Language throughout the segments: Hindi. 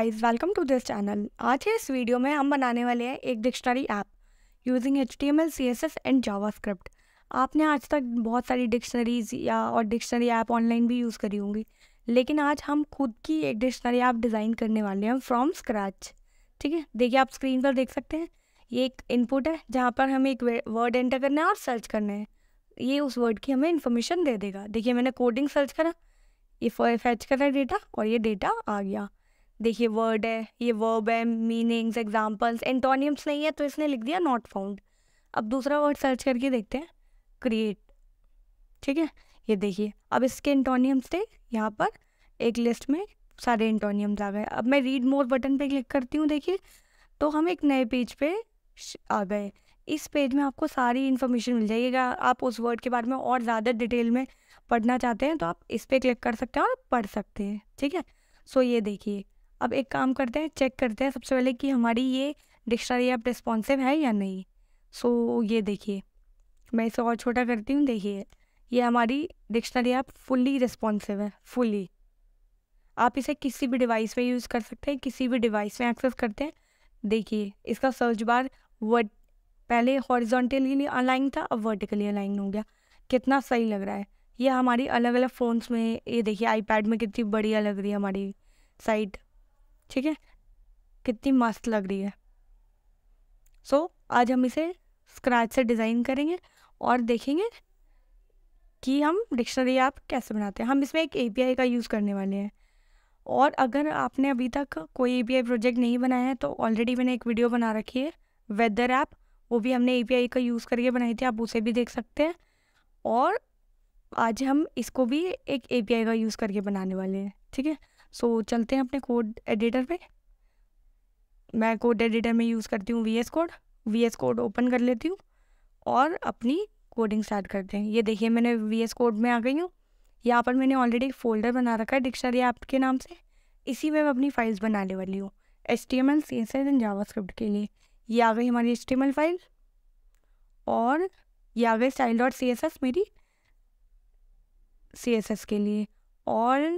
Guys welcome to this channel आज के इस वीडियो में हम बनाने वाले हैं एक dictionary app using H T M L C S S and JavaScript आपने आज तक बहुत सारी डिक्शनरीज या और डिक्शनरी ऐप ऑनलाइन भी यूज़ करी होंगी लेकिन आज हम खुद की एक डिक्शनरी ऐप डिज़ाइन करने वाले हैं फ्रॉम स्क्रैच ठीक है देखिए आप स्क्रीन पर देख सकते हैं ये एक इनपुट है जहाँ पर हमें एक वर्ड एंटर करना है और सर्च करना है ये उस वर्ड की हमें इन्फॉर्मेशन दे देगा देखिए मैंने कोडिंग सर्च करा ये फैच करा डेटा और ये डेटा आ गया देखिए वर्ड है ये वर्ब है मीनिंग्स एग्जाम्पल्स एंटोनियम्स नहीं है तो इसने लिख दिया नॉट फाउंड अब दूसरा वर्ड सर्च करके देखते हैं क्रिएट ठीक है ये देखिए अब इसके एंटोनियम्स थे यहाँ पर एक लिस्ट में सारे एंटोनियम्स आ गए अब मैं रीड मोर बटन पे क्लिक करती हूँ देखिए तो हम एक नए पेज पे आ गए इस पेज में आपको सारी इन्फॉर्मेशन मिल जाएगी अगर आप उस वर्ड के बारे में और ज़्यादा डिटेल में पढ़ना चाहते हैं तो आप इस पर क्लिक कर सकते हैं और पढ़ सकते हैं ठीक है सो ये देखिए अब एक काम करते हैं चेक करते हैं सबसे पहले कि हमारी ये डिक्शनरी ऐप रिस्पॉन्सिव है या नहीं सो so, ये देखिए मैं इसे और छोटा करती हूँ देखिए ये हमारी डिक्शनरी ऐप फुली रिस्पॉन्सिव है फुली आप इसे किसी भी डिवाइस में यूज़ कर सकते हैं किसी भी डिवाइस में एक्सेस करते हैं देखिए इसका सर्च बार वर्ड पहले हॉरिजॉन्टली अलाइन था अब वर्टिकली अलाइन हो गया कितना सही लग रहा है ये हमारी अलग अलग फ़ोन्स में ये देखिए आईपैड में कितनी बढ़िया लग रही है हमारी साइट ठीक है कितनी मस्त लग रही है सो so, आज हम इसे स्क्रैच से डिज़ाइन करेंगे और देखेंगे कि हम डिक्शनरी ऐप कैसे बनाते हैं हम इसमें एक एपीआई का यूज़ करने वाले हैं और अगर आपने अभी तक कोई एपीआई प्रोजेक्ट नहीं बनाया है तो ऑलरेडी मैंने एक वीडियो बना रखी है वेदर ऐप वो भी हमने एपीआई का यूज़ करके बनाई थी आप उसे भी देख सकते हैं और आज हम इसको भी एक एपीआई का यूज़ करके बनाने वाले हैं ठीक है सो so, चलते हैं अपने कोड एडिटर पे मैं कोड एडिटर में यूज़ करती हूँ V S code V S code open कर लेती हूँ और अपनी कोडिंग स्टार्ट करते हैं ये देखिए मैंने वी एस कोड में आ गई हूँ यहाँ पर मैंने ऑलरेडी एक फ़ोल्डर बना रखा है डिक्शनरी ऐप के नाम से इसी में मैं अपनी फाइल्स बनाने वाली हूँ S T M L C S S and JavaScript के लिए ये आ गई हमारी S T M L file और ये आ गई style dot C S S मेरी सी एस एस के लिए और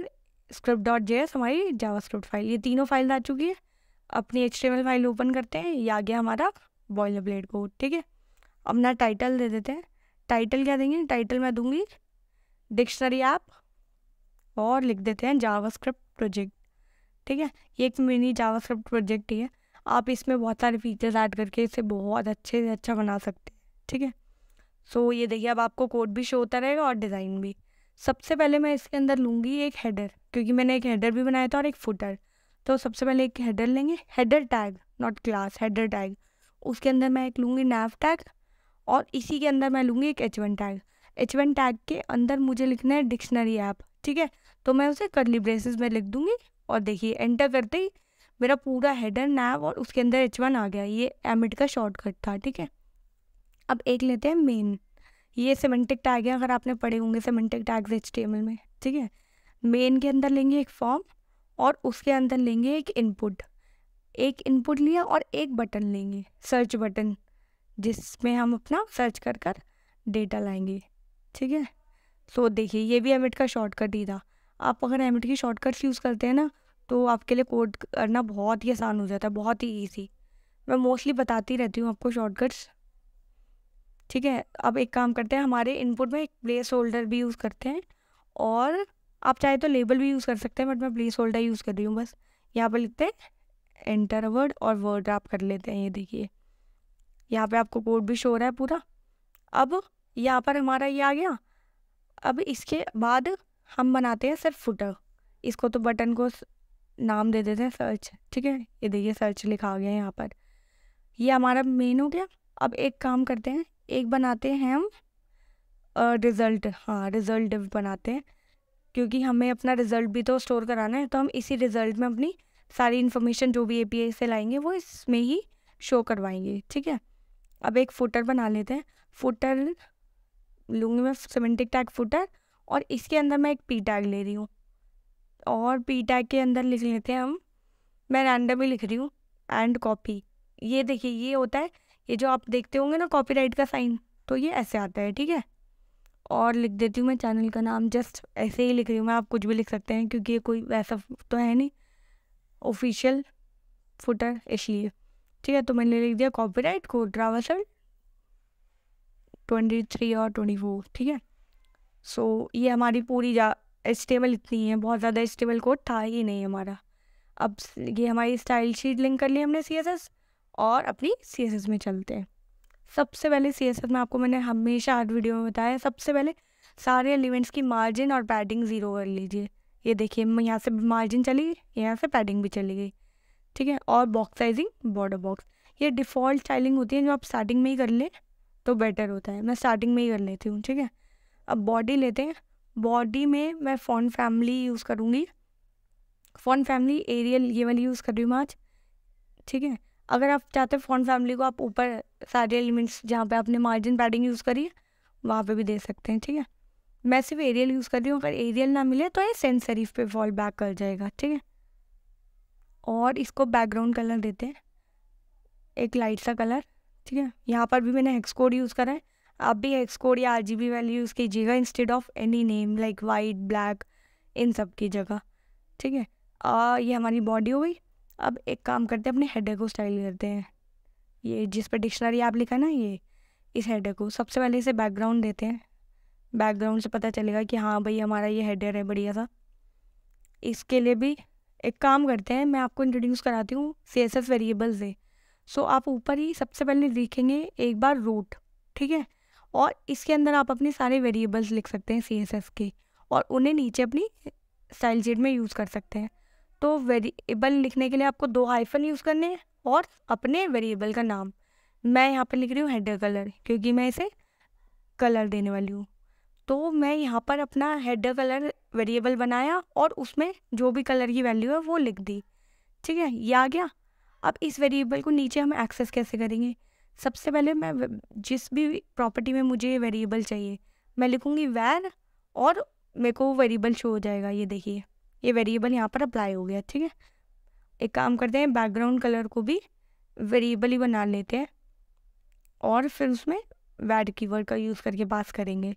स्क्रिप्ट डॉट जे हमारी जावास्क्रिप्ट फाइल ये तीनों फाइल आ चुकी है अपनी एच फाइल ओपन करते हैं ये आ गया हमारा बॉयलर ब्लेड कोड ठीक है अपना टाइटल दे देते हैं टाइटल क्या देंगे टाइटल मैं दूंगी डिक्शनरी ऐप और लिख देते हैं जावास्क्रिप्ट प्रोजेक्ट ठीक है ये एक मिनी जावास्क्रिप्ट प्रोजेक्ट ही है आप इसमें बहुत सारे फीचर्स ऐड करके इसे बहुत अच्छे से अच्छा बना सकते हैं ठीक है सो ये देखिए अब आपको कोड भी शो होता रहेगा और डिज़ाइन भी सबसे पहले मैं इसके अंदर लूँगी एक हेडर क्योंकि मैंने एक हेडर भी बनाया था और एक फुटर तो सबसे पहले एक हेडर लेंगे header tag not class header tag उसके अंदर मैं एक लूँगी नैव टैग और इसी के अंदर मैं लूँगी एक H one tag H one tag के अंदर मुझे लिखना है डिक्शनरी ऐप ठीक है तो मैं उसे करली ब्रेसेस में लिख दूँगी और देखिए एंटर करते ही मेरा पूरा हेडर नैव और उसके अंदर एच वन आ गया ये एमिट का शॉर्टकट था ठीक है अब एक लेते हैं मेन ये सीमेंटिक टैग है अगर आपने पढ़े होंगे सीमेंटिक टैग्स एच में ठीक है मेन के अंदर लेंगे एक फॉर्म और उसके अंदर लेंगे एक इनपुट एक इनपुट लिया और एक बटन लेंगे सर्च बटन जिसमें हम अपना सर्च कर कर डेटा लाएंगे ठीक है सो देखिए ये भी एमिट का शॉर्टकट ही था आप अगर एमिट की शॉर्टकट्स यूज़ करते हैं ना तो आपके लिए कोड करना बहुत ही आसान हो जाता है बहुत ही ईजी मैं मोस्टली बताती रहती हूँ आपको शॉर्टकट्स ठीक है अब एक काम करते हैं हमारे इनपुट में एक प्लेस होल्डर भी यूज़ करते हैं और आप चाहे तो लेबल भी यूज़ कर सकते हैं बट मैं प्लेस होल्डर यूज़ कर रही हूँ बस यहाँ पर लिखते हैं एंटर वर्ड और वर्ड आप कर लेते हैं ये देखिए यहाँ पे आपको कोड भी शो रहा है पूरा अब यहाँ पर हमारा ये आ गया अब इसके बाद हम बनाते हैं सिर्फ फुटर इसको तो बटन को नाम दे देते हैं सर्च ठीक है ये देखिए सर्च लिखा आ गया यहाँ पर ये हमारा मेन हो गया अब एक काम करते हैं एक बनाते हैं हम रिज़ल्ट हाँ रिज़ल्ट बनाते हैं क्योंकि हमें अपना रिज़ल्ट भी तो स्टोर कराना है तो हम इसी रिज़ल्ट में अपनी सारी इन्फॉर्मेशन जो भी ए से लाएंगे वो इसमें ही शो करवाएंगे ठीक है अब एक फुटर बना लेते हैं फुटर लूँगी मैं सीमेंटिक टैग फुटर और इसके अंदर मैं एक पी टैग ले रही हूँ और पी टैग के अंदर लिख लेते हैं हम मैं रैंडम ही लिख रही हूँ एंड कॉपी ये देखिए ये होता है ये जो आप देखते होंगे ना कॉपीराइट का साइन तो ये ऐसे आता है ठीक है और लिख देती हूँ मैं चैनल का नाम जस्ट ऐसे ही लिख रही हूँ मैं आप कुछ भी लिख सकते हैं क्योंकि ये कोई वैसा तो है नहीं ऑफिशियल फुटर इसलिए ठीक है तो मैंने लिख दिया राइट को ट्रावसल ट्वेंटी थ्री और ट्वेंटी फोर ठीक है सो so, ये हमारी पूरी जा एस्टेबल इतनी है बहुत ज़्यादा एस्टेबल कोड था ही नहीं हमारा अब ये हमारी स्टाइल शीट लिंक कर ली हमने सी एस एस और अपनी सी एस एस में चलते हैं सबसे पहले सी एस एस में आपको मैंने हमेशा हर वीडियो में बताया सबसे पहले सारे एलिमेंट्स की मार्जिन और पैडिंग ज़ीरो कर लीजिए ये देखिए यहाँ से मार्जिन चली गई यहाँ से पैडिंग भी चली गई ठीक है और बॉक्स साइजिंग बॉर्डर बॉक्स ये डिफ़ॉल्ट स्टाइलिंग होती है जो आप स्टार्टिंग में ही कर लें तो बेटर होता है मैं स्टार्टिंग में ही कर लेती हूँ ठीक है अब बॉडी लेते हैं बॉडी में मैं फ़ॉन फैमिली यूज़ करूँगी फ़ॉन फैमिली एरियल ये वाली यूज़ कर रही हूँ आज ठीक है अगर आप चाहते हैं फॉन्ट फैमिली को आप ऊपर सारे एलिमेंट्स जहाँ पे आपने मार्जिन पैडिंग यूज़ करी है वहाँ पे भी दे सकते हैं ठीक है मैं सिर्फ एरियल यूज़ कर रही हूँ अगर एरियल ना मिले तो ये सेंस शरीफ पे फॉल बैक कर जाएगा ठीक है और इसको बैकग्राउंड कलर देते हैं एक लाइट सा कलर ठीक है यहाँ पर भी मैंने हेक्स कोड यूज़ करा है आप भी हेक्स कोड या R G B value use कीजिएगा instead of any name like white black इन सब की जगह ठीक है ये हमारी बॉडी हो गई अब एक काम करते हैं अपने हेडे को स्टाइल करते हैं ये जिस पर डिक्शनरी आप लिखा ना ये इस हेड को सबसे पहले इसे बैकग्राउंड देते हैं बैकग्राउंड से पता चलेगा कि हाँ भाई हमारा ये हेडर है बढ़िया सा इसके लिए भी एक काम करते हैं मैं आपको इंट्रोड्यूस कराती हूँ सी एस एस वेरिएबल से सो आप ऊपर ही सबसे पहले लिखेंगे एक बार रूट ठीक है और इसके अंदर आप अपने सारे वेरिएबल्स लिख सकते हैं सी एस एस के और उन्हें नीचे अपनी स्टाइल जेड में यूज़ कर सकते हैं तो वेरिएबल लिखने के लिए आपको दो हाइफन यूज़ करने हैं और अपने वेरिएबल का नाम मैं यहाँ पर लिख रही हूँ हेडर कलर क्योंकि मैं इसे कलर देने वाली हूँ तो मैं यहाँ पर अपना हेडर कलर वेरिएबल बनाया और उसमें जो भी कलर की वैल्यू है वो लिख दी ठीक है ये आ गया अब इस वेरिएबल को नीचे हम एक्सेस कैसे करेंगे सबसे पहले मैं जिस भी प्रॉपर्टी में मुझे ये वेरिएबल चाहिए मैं लिखूँगी वैर और मेरे को वेरिएबल शो हो जाएगा ये देखिए ये वेरिएबल यहाँ पर अप्लाई हो गया ठीक है एक काम करते हैं बैकग्राउंड कलर को भी वेरिएबल ही बना लेते हैं और फिर उसमें वैड कीवर्ड का यूज़ करके पास करेंगे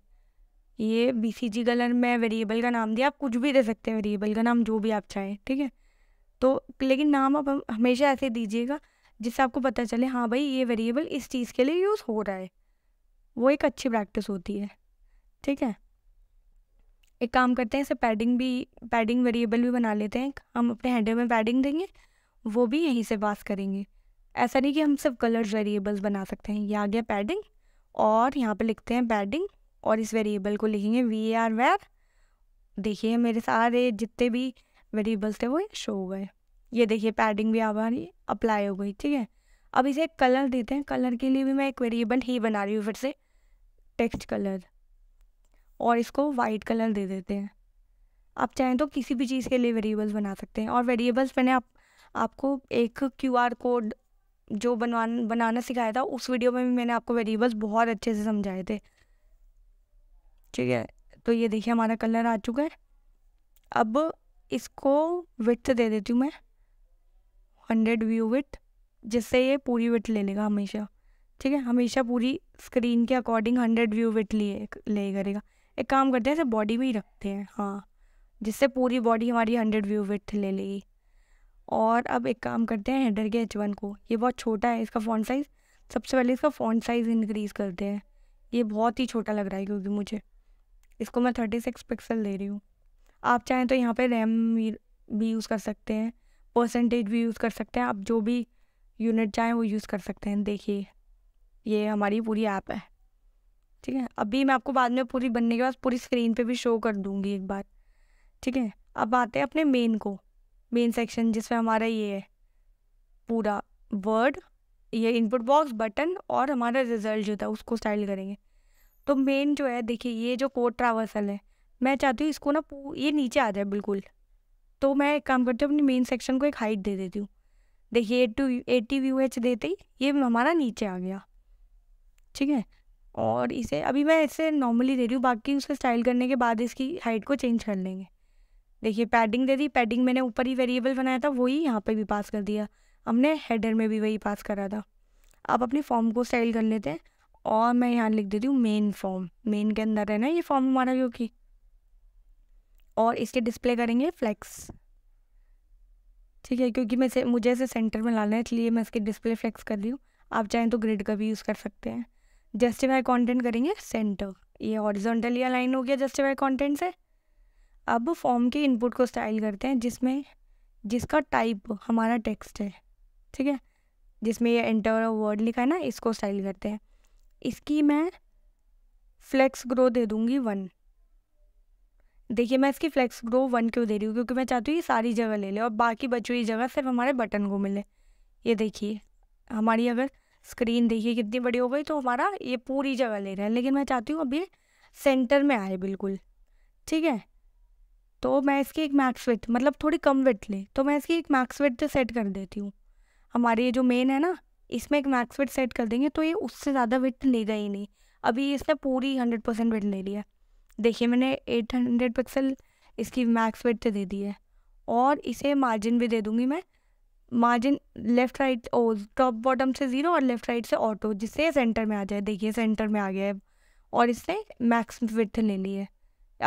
ये बी सी जी कलर में वेरिएबल का नाम दिया आप कुछ भी दे सकते हैं वेरिएबल का नाम जो भी आप चाहें ठीक है तो लेकिन नाम आप हमेशा ऐसे दीजिएगा जिससे आपको पता चले हाँ भाई ये वेरिएबल इस चीज़ के लिए यूज़ हो रहा है वो एक अच्छी प्रैक्टिस होती है ठीक है एक काम करते हैं इसे पैडिंग भी पैडिंग वेरिएबल भी बना लेते हैं हम अपने हैंडल में पैडिंग देंगे वो भी यहीं से पास करेंगे ऐसा नहीं कि हम सिर्फ कलर्स वेरिएबल्स बना सकते हैं ये आ गया पैडिंग और यहाँ पे लिखते हैं पैडिंग और इस वेरिएबल को लिखेंगे वी आर वैर देखिए मेरे सारे जितने भी वेरिएबल्स थे वो शो हो गए ये देखिए पैडिंग भी हमारी अप्लाई हो गई ठीक है अब इसे कलर देते हैं कलर के लिए भी मैं एक वेरिएबल ही बना रही हूँ फिर से टेक्स्ट कलर और इसको वाइट कलर दे देते हैं आप चाहें तो किसी भी चीज़ के लिए वेरिएबल्स बना सकते हैं और वेरिएबल्स मैंने आप आपको एक क्यूआर कोड जो बनवा बनाना सिखाया था उस वीडियो में भी मैंने आपको वेरिएबल्स बहुत अच्छे से समझाए थे ठीक है तो ये देखिए हमारा कलर आ चुका है अब इसको विथ दे देती हूँ मैं हंड्रेड व्यू विथ जिससे ये पूरी विथ ले लेगा हमेशा ठीक है हमेशा पूरी स्क्रीन के अकॉर्डिंग हंड्रेड व्यू विथ लिए ले करेगा एक काम करते हैं इसे बॉडी में ही रखते हैं हाँ जिससे पूरी बॉडी हमारी हंड्रेड व्यू विथ ले लेगी और अब एक काम करते हैं हेडर के एच वन को ये बहुत छोटा है इसका फ़ॉन्ट साइज़ सबसे पहले इसका फ़ॉन्ट साइज़ इंक्रीज़ करते हैं ये बहुत ही छोटा लग रहा है क्योंकि मुझे इसको मैं थर्टी सिक्स पिक्सल दे रही हूँ आप चाहें तो यहाँ पे रैम भी यूज़ कर सकते हैं परसेंटेज भी यूज़ कर सकते हैं आप जो भी यूनिट चाहें वो यूज़ कर सकते हैं देखिए ये हमारी पूरी ऐप है ठीक है अभी मैं आपको बाद में पूरी बनने के बाद पूरी स्क्रीन पे भी शो कर दूंगी एक बार ठीक है अब आते हैं अपने मेन को मेन सेक्शन जिसमें हमारा ये है पूरा वर्ड ये इनपुट बॉक्स बटन और हमारा रिजल्ट जो था उसको स्टाइल करेंगे तो मेन जो है देखिए ये जो कोड ट्रावर्सल है मैं चाहती हूँ इसको ना ये नीचे आ जाए बिल्कुल तो मैं एक काम करती हूँ अपनी मेन सेक्शन को एक हाइट दे देती हूँ देखिए एट टू एटी व्यू एच देते ही ये हमारा नीचे आ गया ठीक है और इसे अभी मैं इसे नॉर्मली दे रही हूँ बाकी उसको स्टाइल करने के बाद इसकी हाइट को चेंज कर लेंगे देखिए पैडिंग दे दी पैडिंग मैंने ऊपर ही वेरिएबल बनाया था वही यहाँ पे भी पास कर दिया हमने हेडर में भी वही पास करा था अब अपने फॉर्म को स्टाइल कर लेते हैं और मैं यहाँ लिख देती हूँ मेन फॉर्म मेन के अंदर है ना ये फॉर्म हमारा क्योंकि और इसके डिस्प्ले करेंगे फ्लैक्स ठीक है क्योंकि मैं से, मुझे इसे सेंटर में लाना है इसलिए मैं इसके डिस्प्ले फ्लैक्स कर रही हूँ आप चाहें तो ग्रिड का भी यूज़ कर सकते हैं जस्टिफाई कंटेंट करेंगे सेंटर ये या अलाइन हो गया जस्टिफाई कंटेंट से अब फॉर्म के इनपुट को स्टाइल करते हैं जिसमें जिसका टाइप हमारा टेक्स्ट है ठीक है जिसमें ये एंटर वर्ड लिखा है ना इसको स्टाइल करते हैं इसकी मैं फ्लेक्स ग्रो दे दूँगी वन देखिए मैं इसकी फ्लेक्स ग्रो वन क्यों दे रही हूँ क्योंकि मैं चाहती हूँ ये सारी जगह ले ले और बाकी बची हुई जगह सिर्फ हमारे बटन को मिले ये देखिए हमारी अगर स्क्रीन देखिए कितनी बड़ी हो गई तो हमारा ये पूरी जगह ले रहा है लेकिन मैं चाहती हूँ अब ये सेंटर में आए बिल्कुल ठीक है तो मैं इसकी एक मैक्स विथ मतलब थोड़ी कम विथ ले तो मैं इसकी एक मैक्स विथ सेट कर देती हूँ हमारी ये जो मेन है ना इसमें एक मैक्स विथ सेट कर देंगे तो ये उससे ज़्यादा वेट लेगा ही नहीं अभी इसने पूरी हंड्रेड परसेंट विथ ले लिया देखिए मैंने एट हंड्रेड पिक्सल इसकी मैक्स विथ दे दी है और इसे मार्जिन भी दे दूँगी मैं मार्जिन लेफ्ट राइट ओ टॉप बॉटम से ज़ीरो और लेफ्ट राइट से ऑटो जिससे सेंटर में आ जाए देखिए सेंटर में आ गया है और इसने मैक्स विथ ले ली है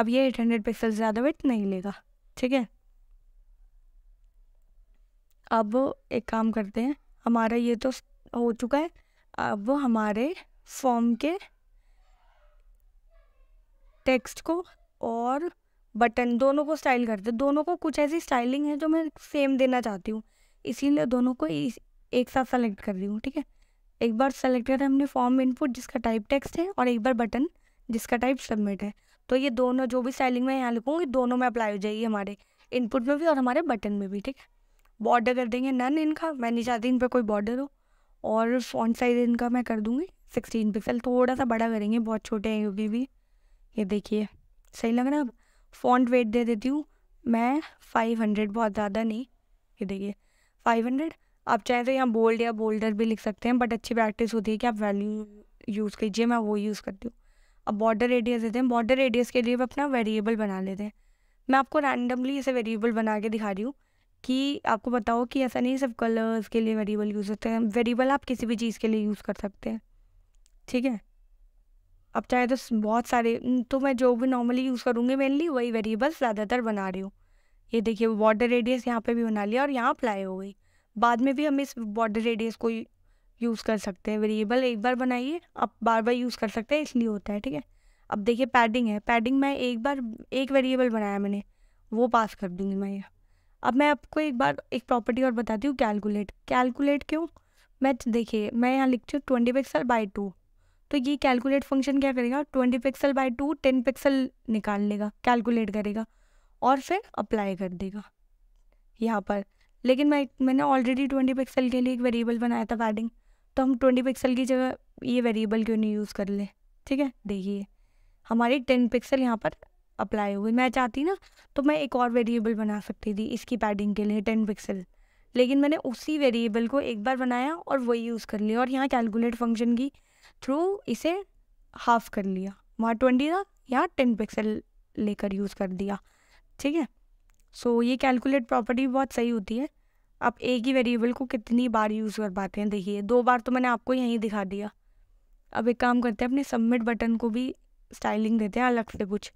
अब ये एट हंड्रेड पिक्सल ज़्यादा विथ नहीं लेगा ठीक है अब एक काम करते हैं हमारा ये तो हो चुका है अब हमारे फॉर्म के टेक्स्ट को और बटन दोनों को स्टाइल करते दोनों को कुछ ऐसी स्टाइलिंग है जो मैं सेम देना चाहती हूँ इसीलिए दोनों को इस एक साथ सेलेक्ट कर रही हूँ ठीक है एक बार सेलेक्ट कर हमने फॉर्म इनपुट जिसका टाइप टेक्स्ट है और एक बार बटन जिसका टाइप सबमिट है तो ये दोनों जो भी स्टाइलिंग मैं यहाँ लिखूँगी दोनों में अप्लाई हो जाएगी हमारे इनपुट में भी और हमारे बटन में भी ठीक है बॉर्डर कर देंगे नन इनका मैं नहीं चाहती इन पर कोई बॉर्डर हो और फॉन्ट साइज इनका मैं कर दूँगी सिक्सटीन पिक्सल थोड़ा सा बड़ा करेंगे बहुत छोटे हैं क्योंकि भी ये देखिए सही लग रहा है अब फॉन्ट वेट दे देती हूँ मैं फाइव हंड्रेड बहुत ज़्यादा नहीं ये देखिए फाइव हंड्रेड आप चाहे तो यहाँ बोल्ड या बोल्डर भी लिख सकते हैं बट अच्छी प्रैक्टिस होती है कि आप वैल्यू यूज़ कीजिए मैं वो यूज़ करती हूँ अब बॉर्डर रेडियस देते हैं बॉर्डर रेडियस के लिए भी अपना वेरिएबल बना लेते हैं मैं आपको रैंडमली ऐसे वेरिएबल बना के दिखा रही हूँ कि आपको बताओ कि ऐसा नहीं सिर्फ कलर्स के लिए वेरिएबल यूज़ होते हैं वेरिएबल आप किसी भी चीज़ के लिए यूज़ कर सकते हैं ठीक है अब चाहे तो बहुत सारे तो मैं जो भी नॉर्मली यूज़ करूँगी मेनली वही वेरिएबल ज़्यादातर बना रही हूँ ये देखिए बॉर्डर रेडियस यहाँ पे भी बना लिया और यहाँ अप्लाई हो गई बाद में भी हम इस बॉर्डर रेडियस को यूज़ कर सकते हैं वेरिएबल एक बार बनाइए आप बार बार यूज़ कर सकते हैं इसलिए होता है ठीक है अब देखिए पैडिंग है पैडिंग मैं एक बार एक वेरिएबल बनाया मैंने वो पास कर दूँगी मैं ये अब मैं आपको एक बार एक प्रॉपर्टी और बताती हूँ कैलकुलेट कैलकुलेट क्यों मैं देखिए मैं यहाँ लिखती हूँ ट्वेंटी पिक्सल बाई टू तो ये कैलकुलेट फंक्शन क्या करेगा twenty pixel by two ten pixel निकाल लेगा कैलकुलेट करेगा और फिर अप्लाई कर देगा यहाँ पर लेकिन मैं मैंने ऑलरेडी ट्वेंटी पिक्सल के लिए एक वेरिएबल बनाया था पैडिंग तो हम ट्वेंटी पिक्सल की जगह ये वेरिएबल क्यों नहीं यूज़ कर ले ठीक है देखिए हमारी टेन पिक्सल यहाँ पर अप्लाई हुई मैं चाहती ना तो मैं एक और वेरिएबल बना सकती थी इसकी पैडिंग के लिए टेन पिक्सल लेकिन मैंने उसी वेरिएबल को एक बार बनाया और वही यूज़ कर लिया और यहाँ कैलकुलेट फंक्शन की थ्रू इसे हाफ कर लिया वहाँ ट्वेंटी था यहाँ टेन पिक्सल लेकर यूज़ कर दिया ठीक है सो ये कैलकुलेट प्रॉपर्टी बहुत सही होती है आप एक ही वेरिएबल को कितनी बार यूज़ कर पाते हैं देखिए दो बार तो मैंने आपको यहीं दिखा दिया अब एक काम करते हैं अपने सबमिट बटन को भी स्टाइलिंग देते हैं अलग से कुछ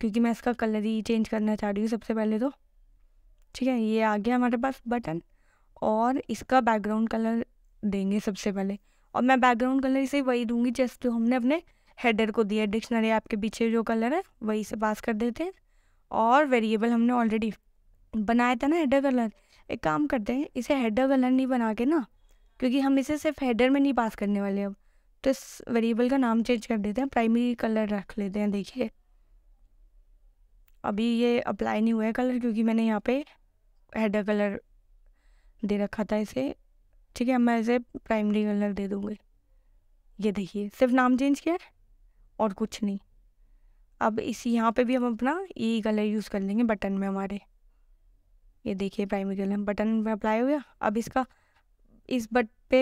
क्योंकि मैं इसका कलर ही चेंज करना चाह रही हूँ सबसे पहले तो ठीक है ये आ गया हमारे पास बटन और इसका बैकग्राउंड कलर देंगे सबसे पहले और मैं बैकग्राउंड कलर इसे वही दूंगी जैसे तो हमने अपने हेडर को दिया डिक्शनरी ऐप के पीछे जो कलर है वही से पास कर देते हैं और वेरिएबल हमने ऑलरेडी बनाया था ना हेडर कलर एक काम करते हैं इसे हेडर कलर नहीं बना के ना क्योंकि हम इसे सिर्फ हेडर में नहीं पास करने वाले अब तो इस वेरिएबल का नाम चेंज कर देते हैं प्राइमरी कलर रख लेते हैं देखिए अभी ये अप्लाई नहीं हुआ है कलर क्योंकि मैंने यहाँ पे हेडर कलर दे रखा था इसे ठीक है मैं इसे प्राइमरी कलर दे दूँगी ये देखिए सिर्फ नाम चेंज किया और कुछ नहीं अब इस यहाँ पे भी हम अपना ये कलर यूज़ कर लेंगे बटन में हमारे ये देखिए प्राइमरी कलर बटन में अप्लाई हो गया अब इसका इस बट पे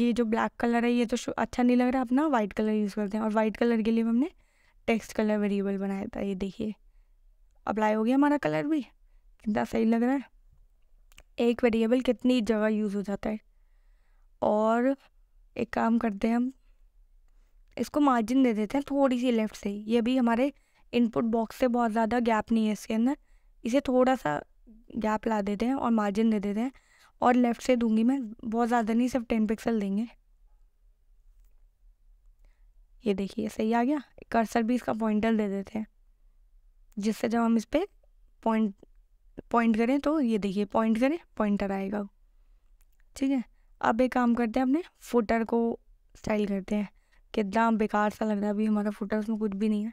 ये जो ब्लैक कलर है ये तो अच्छा नहीं लग रहा अपना वाइट कलर यूज़ करते हैं और वाइट कलर के लिए हमने टेक्स्ट कलर वेरिएबल बनाया था ये देखिए अप्लाई हो गया हमारा कलर भी कितना सही लग रहा है एक वेरिएबल कितनी जगह यूज़ हो जाता है और एक काम करते हैं हम इसको मार्जिन दे देते हैं थोड़ी सी लेफ़्ट से ये भी हमारे इनपुट बॉक्स से बहुत ज़्यादा गैप नहीं है इसके अंदर इसे थोड़ा सा गैप ला देते हैं और मार्जिन दे देते हैं और लेफ़्ट से दूंगी मैं बहुत ज़्यादा नहीं सिर्फ टेन पिक्सल देंगे ये देखिए सही आ गया कर्सर भी इसका पॉइंटर दे देते हैं जिससे जब हम इस पर पॉइंट पॉइंट करें तो ये देखिए पॉइंट करें पॉइंटर आएगा ठीक है अब एक काम करते हैं अपने फुटर को स्टाइल करते हैं कितना बेकार सा लग रहा है अभी हमारा फुटर उसमें कुछ भी नहीं है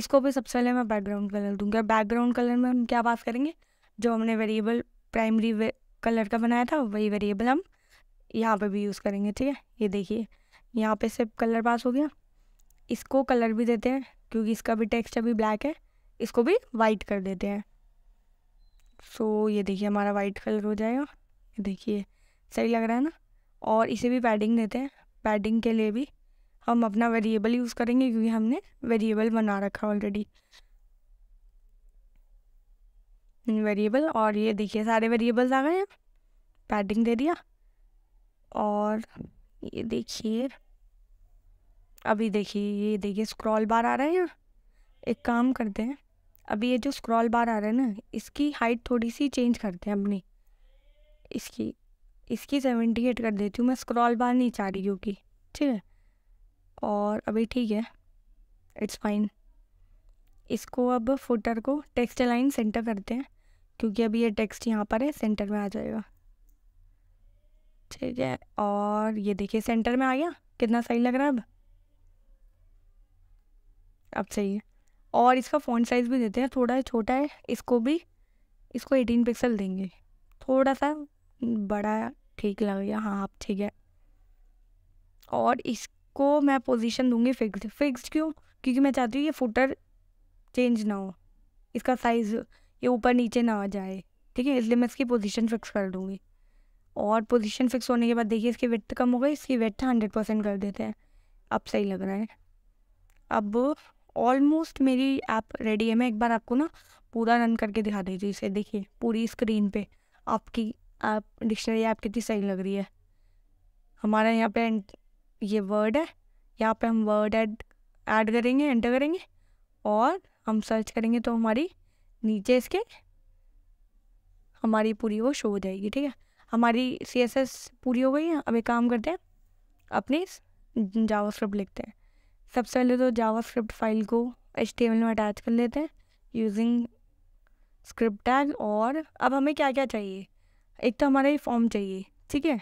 इसको भी सबसे पहले मैं बैकग्राउंड कलर दूंगी और बैकग्राउंड कलर में हम क्या बात करेंगे जो हमने वेरिएबल प्राइमरी वे, कलर का बनाया था वही वेरिएबल हम यहाँ पे भी यूज़ करेंगे ठीक है ये देखिए यहाँ पे सिर्फ कलर पास हो गया इसको कलर भी देते हैं क्योंकि इसका भी टेक्स्ट अभी ब्लैक है इसको भी वाइट कर देते हैं सो so, ये देखिए हमारा वाइट कलर हो जाएगा देखिए सही लग रहा है ना और इसे भी पैडिंग देते हैं पैडिंग के लिए भी हम अपना वेरिएबल यूज़ करेंगे क्योंकि हमने वेरिएबल बना रखा ऑलरेडी वेरिएबल हम्म, और ये देखिए सारे वेरिएबल्स आ गए हैं पैडिंग दे दिया और ये देखिए अभी देखिए ये देखिए स्क्रॉल बार आ रहा है यहाँ एक काम करते हैं अभी ये जो स्क्रॉल बार आ रहा है ना इसकी हाइट थोड़ी सी चेंज करते हैं अपनी इसकी इसकी सेवेंटी एट कर देती हूँ मैं स्क्रॉल बार नहीं चाह रही होगी ठीक है और अभी ठीक है इट्स फाइन इसको अब फुटर को टेक्स्ट लाइन सेंटर करते हैं क्योंकि अभी ये टेक्स्ट यहाँ पर है सेंटर में आ जाएगा ठीक है और ये देखिए सेंटर में आ गया कितना सही लग रहा है अब अब सही है और इसका फ़ॉन्ट साइज़ भी देते हैं थोड़ा छोटा है इसको भी इसको एटीन पिक्सल देंगे थोड़ा सा बड़ा ठीक लग गया हाँ आप ठीक है और इस को मैं पोजीशन दूंगी फिक्स्ड फिक्स्ड क्यों क्योंकि मैं चाहती हूँ ये फुटर चेंज ना हो इसका साइज़ ये ऊपर नीचे ना आ जाए ठीक है इसलिए मैं इसकी पोजीशन फिक्स कर दूँगी और पोजीशन फिक्स होने के बाद देखिए इसकी वेट कम हो गई इसकी वेट हंड्रेड परसेंट कर देते हैं अब सही लग रहा है अब ऑलमोस्ट मेरी ऐप रेडी है मैं एक बार आपको ना पूरा रन करके दिखा देती हूँ इसे देखिए पूरी स्क्रीन पे आपकी ऐप डिक्शनरी ऐप कितनी सही लग रही है हमारा यहाँ पे ये वर्ड है यहाँ पे हम वर्ड ऐड ऐड करेंगे एंटर करेंगे और हम सर्च करेंगे तो हमारी नीचे इसके हमारी पूरी वो शो हो जाएगी ठीक है हमारी सी एस एस पूरी हो गई है अब एक काम करते हैं अपनी जावा स्क्रिप्ट लिखते हैं सबसे पहले तो जावा स्क्रिप्ट फाइल को एच टी में अटैच कर लेते हैं यूजिंग स्क्रिप्ट टैग और अब हमें क्या क्या चाहिए एक तो हमारा ये फॉर्म चाहिए ठीक है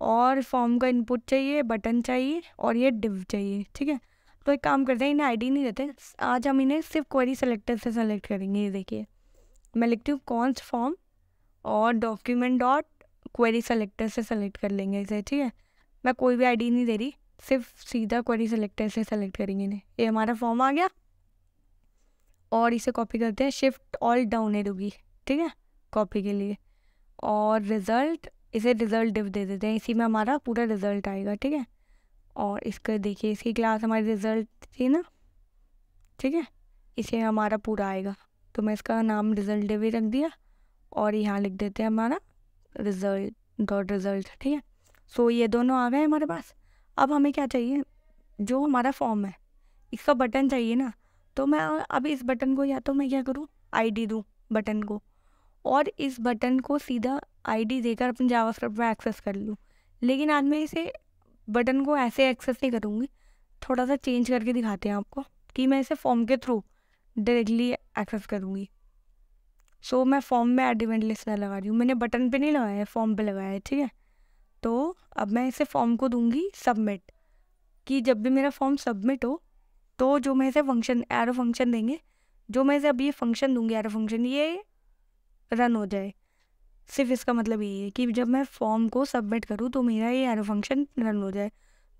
और फॉर्म का इनपुट चाहिए बटन चाहिए और ये डिव चाहिए ठीक है तो एक काम करते हैं इन्हें आईडी नहीं देते आज हम इन्हें सिर्फ क्वेरी सेलेक्टर से सेलेक्ट करेंगे ये देखिए मैं लिखती हूँ कॉन्स्ट फॉर्म और डॉक्यूमेंट डॉट क्वेरी सेलेक्टर से सेलेक्ट कर लेंगे इसे ठीक है मैं कोई भी आईडी नहीं दे रही सिर्फ सीधा क्वेरी सेलेक्टर से सेलेक्ट करेंगे इन्हें ये हमारा फॉर्म आ गया और इसे कॉपी करते हैं शिफ्ट ऑल डाउन है रुकी ठीक है कॉपी के लिए और रिज़ल्ट इसे रिज़ल्ट डिव दे देते हैं इसी में हमारा पूरा रिज़ल्ट आएगा ठीक है और इसका देखिए इसकी क्लास हमारी रिज़ल्ट थी ना ठीक है इसे हमारा पूरा आएगा तो मैं इसका नाम रिज़ल्ट डिव ही रख दिया और यहाँ लिख देते हैं हमारा रिज़ल्ट डॉट रिज़ल्ट ठीक है सो ये दोनों आ गए हमारे पास अब हमें क्या चाहिए जो हमारा फॉर्म है इसका बटन चाहिए ना तो मैं अब इस बटन को या तो मैं क्या करूँ आईडी दूँ बटन को और इस बटन को सीधा आईडी देकर अपने जावास्क्रिप्ट में एक्सेस कर लूँ लेकिन आज मैं इसे बटन को ऐसे एक्सेस नहीं करूँगी थोड़ा सा चेंज करके दिखाते हैं आपको कि मैं इसे फॉर्म के थ्रू डायरेक्टली एक्सेस करूँगी सो so, मैं फॉर्म में एड इवेंट लिस्टनर लगा रही हूँ मैंने बटन पे नहीं लगाया है फॉर्म पे लगाया है ठीक है तो अब मैं इसे फॉर्म को दूंगी सबमिट कि जब भी मेरा फॉर्म सबमिट हो तो जो मैं इसे फंक्शन एरो फंक्शन देंगे जो मैं इसे अब ये फंक्शन दूंगी एरो फंक्शन ये रन हो जाए सिर्फ इसका मतलब यही है कि जब मैं फॉर्म को सबमिट करूँ तो मेरा ये एरो फंक्शन रन हो जाए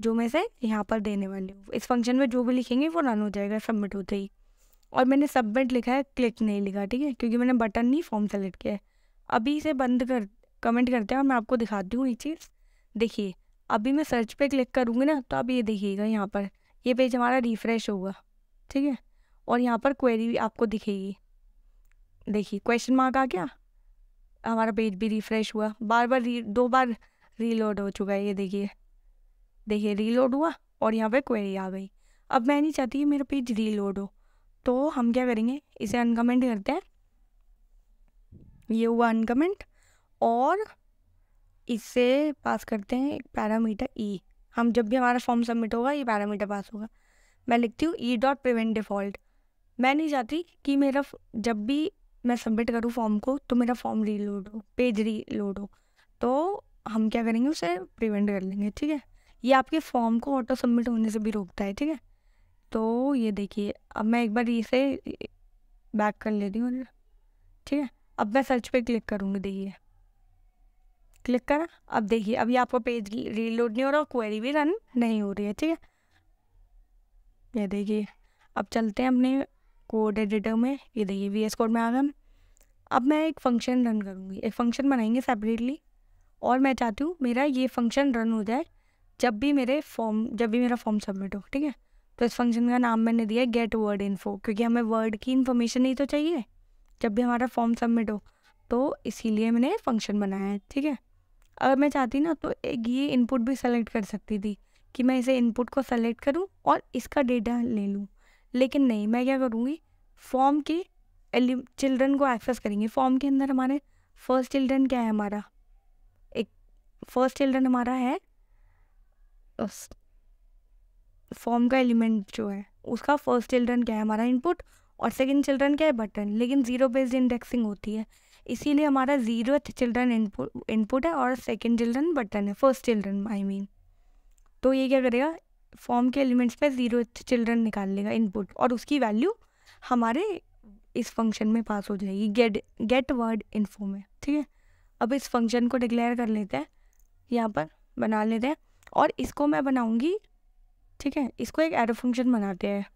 जो मैं से यहाँ पर देने वाली हूँ इस फंक्शन में जो भी लिखेंगे वो रन हो जाएगा सबमिट होते ही और मैंने सबमिट लिखा है क्लिक नहीं लिखा ठीक है क्योंकि मैंने बटन नहीं फॉर्म सेलेक्ट किया है अभी इसे बंद कर कमेंट करते हैं और मैं आपको दिखाती हूँ ये चीज़ देखिए अभी मैं सर्च पे क्लिक करूँगी ना तो आप ये देखिएगा यहाँ पर ये पेज हमारा रिफ़्रेश होगा ठीक है और यहाँ पर क्वेरी आपको दिखेगी देखिए क्वेश्चन मार्क आ गया हमारा पेज भी रिफ़्रेश हुआ बार बार री दो बार रीलोड हो चुका है ये देखिए देखिए रीलोड हुआ और यहाँ पर क्वेरी आ गई अब मैं नहीं चाहती कि मेरा पेज रीलोड हो तो हम क्या करेंगे इसे अनकमेंट करते हैं ये हुआ अनकमेंट और इससे पास करते हैं एक पैरामीटर ई e। हम जब भी हमारा फॉर्म सबमिट होगा ये पैरामीटर पास होगा मैं लिखती हूँ ई डॉट प्रिवेंट डिफ़ॉल्ट मैं नहीं चाहती कि मेरा जब भी मैं सबमिट करूँ फॉर्म को तो मेरा फॉर्म रीलोड हो पेज रीलोड हो तो हम क्या करेंगे उसे प्रिवेंट कर लेंगे ठीक है ये आपके फॉर्म को ऑटो सबमिट होने से भी रोकता है ठीक है तो ये देखिए अब मैं एक बार इसे बैक कर लेती हूँ ठीक है अब मैं सर्च पे क्लिक करूँगी देखिए क्लिक करा अब देखिए अब ये आपका पेज रीलोड नहीं हो रहा क्वेरी भी रन नहीं हो रही है ठीक है ये देखिए अब चलते हैं अपने कोड एडिटर में ये देखिए वी एस कोड में आ गया अब मैं एक फ़ंक्शन रन करूँगी एक फ़ंक्शन बनाएंगे सेपरेटली और मैं चाहती हूँ मेरा ये फंक्शन रन हो जाए जब भी मेरे फॉर्म जब भी मेरा फॉर्म सबमिट हो ठीक है तो इस फंक्शन का नाम मैंने दिया है गेट वर्ड इन्फो क्योंकि हमें वर्ड की इन्फॉर्मेशन ही तो चाहिए जब भी हमारा फॉर्म सबमिट हो तो इसीलिए मैंने फंक्शन बनाया है ठीक है अगर मैं चाहती ना तो एक ये इनपुट भी सेलेक्ट कर सकती थी कि मैं इसे इनपुट को सेलेक्ट करूँ और इसका डेटा ले लूँ लेकिन नहीं मैं क्या करूँगी फॉर्म के एलि चिल्ड्रन को एक्सेस करेंगे फॉर्म के अंदर हमारे फर्स्ट चिल्ड्रन क्या है हमारा एक फर्स्ट चिल्ड्रन हमारा है फॉर्म का एलिमेंट जो है उसका फर्स्ट चिल्ड्रन क्या है हमारा इनपुट और सेकंड चिल्ड्रन क्या है बटन लेकिन ज़ीरो बेस्ड इंडेक्सिंग होती है इसीलिए हमारा ज़ीरो चिल्ड्रन इनपुट इनपुट है और सेकंड चिल्ड्रन बटन है फर्स्ट चिल्ड्रन आई मीन तो ये क्या करेगा फॉर्म के एलिमेंट्स में ज़ीरो चिल्ड्रन निकाल लेगा इनपुट और उसकी वैल्यू हमारे इस फंक्शन में पास हो जाएगी गेट गेट वर्ड इन्फो में ठीक है अब इस फंक्शन को डिक्लेयर कर लेते हैं यहाँ पर बना लेते हैं और इसको मैं बनाऊँगी ठीक है इसको एक एरो फंक्शन बनाते हैं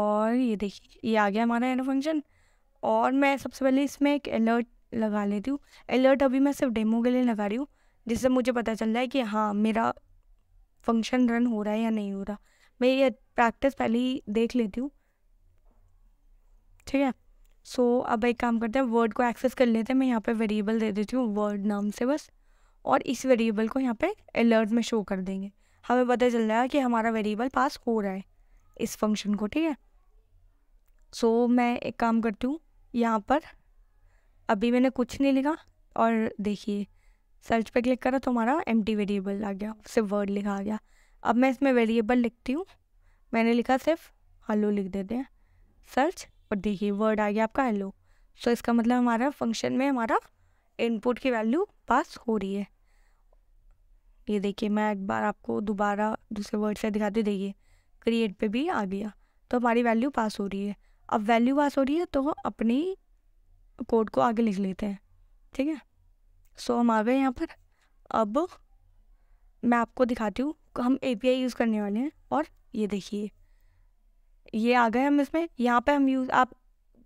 और ये देखिए ये आ गया हमारा एरो फंक्शन और मैं सबसे पहले इसमें एक अलर्ट लगा लेती हूँ अलर्ट अभी मैं सिर्फ डेमो के लिए लगा रही हूँ जिससे मुझे पता चल रहा है कि हाँ मेरा फंक्शन रन हो रहा है या नहीं हो रहा मैं ये प्रैक्टिस पहले ही देख लेती हूँ ठीक है सो so, अब एक काम करते हैं वर्ड को एक्सेस कर लेते हैं मैं यहाँ पे वेरिएबल दे देती हूँ वर्ड नाम से बस और इस वेरिएबल को यहाँ पे अलर्ट में शो कर देंगे हमें पता चल रहा है कि हमारा वेरिएबल पास हो रहा है इस फंक्शन को ठीक है सो so, मैं एक काम करती हूँ यहाँ पर अभी मैंने कुछ नहीं लिखा और देखिए सर्च पे क्लिक करा तो हमारा एम वेरिएबल आ गया सिर्फ वर्ड लिखा आ गया अब मैं इसमें वेरिएबल लिखती हूँ मैंने लिखा सिर्फ हेलो लिख देते हैं सर्च और देखिए वर्ड आ गया आपका हेलो सो इसका मतलब हमारा फंक्शन में हमारा इनपुट की वैल्यू पास हो रही है ये देखिए मैं एक बार आपको दोबारा दूसरे वर्ड से दिखाती देखिए क्रिएट पे भी आ गया तो हमारी वैल्यू पास हो रही है अब वैल्यू पास हो रही है तो अपनी कोड को आगे लिख लेते हैं ठीक है सो हम आ गए यहाँ पर अब मैं आपको दिखाती हूँ हम ए यूज़ करने वाले हैं और ये देखिए ये आ गए हम इसमें यहाँ पे हम यूज़ आप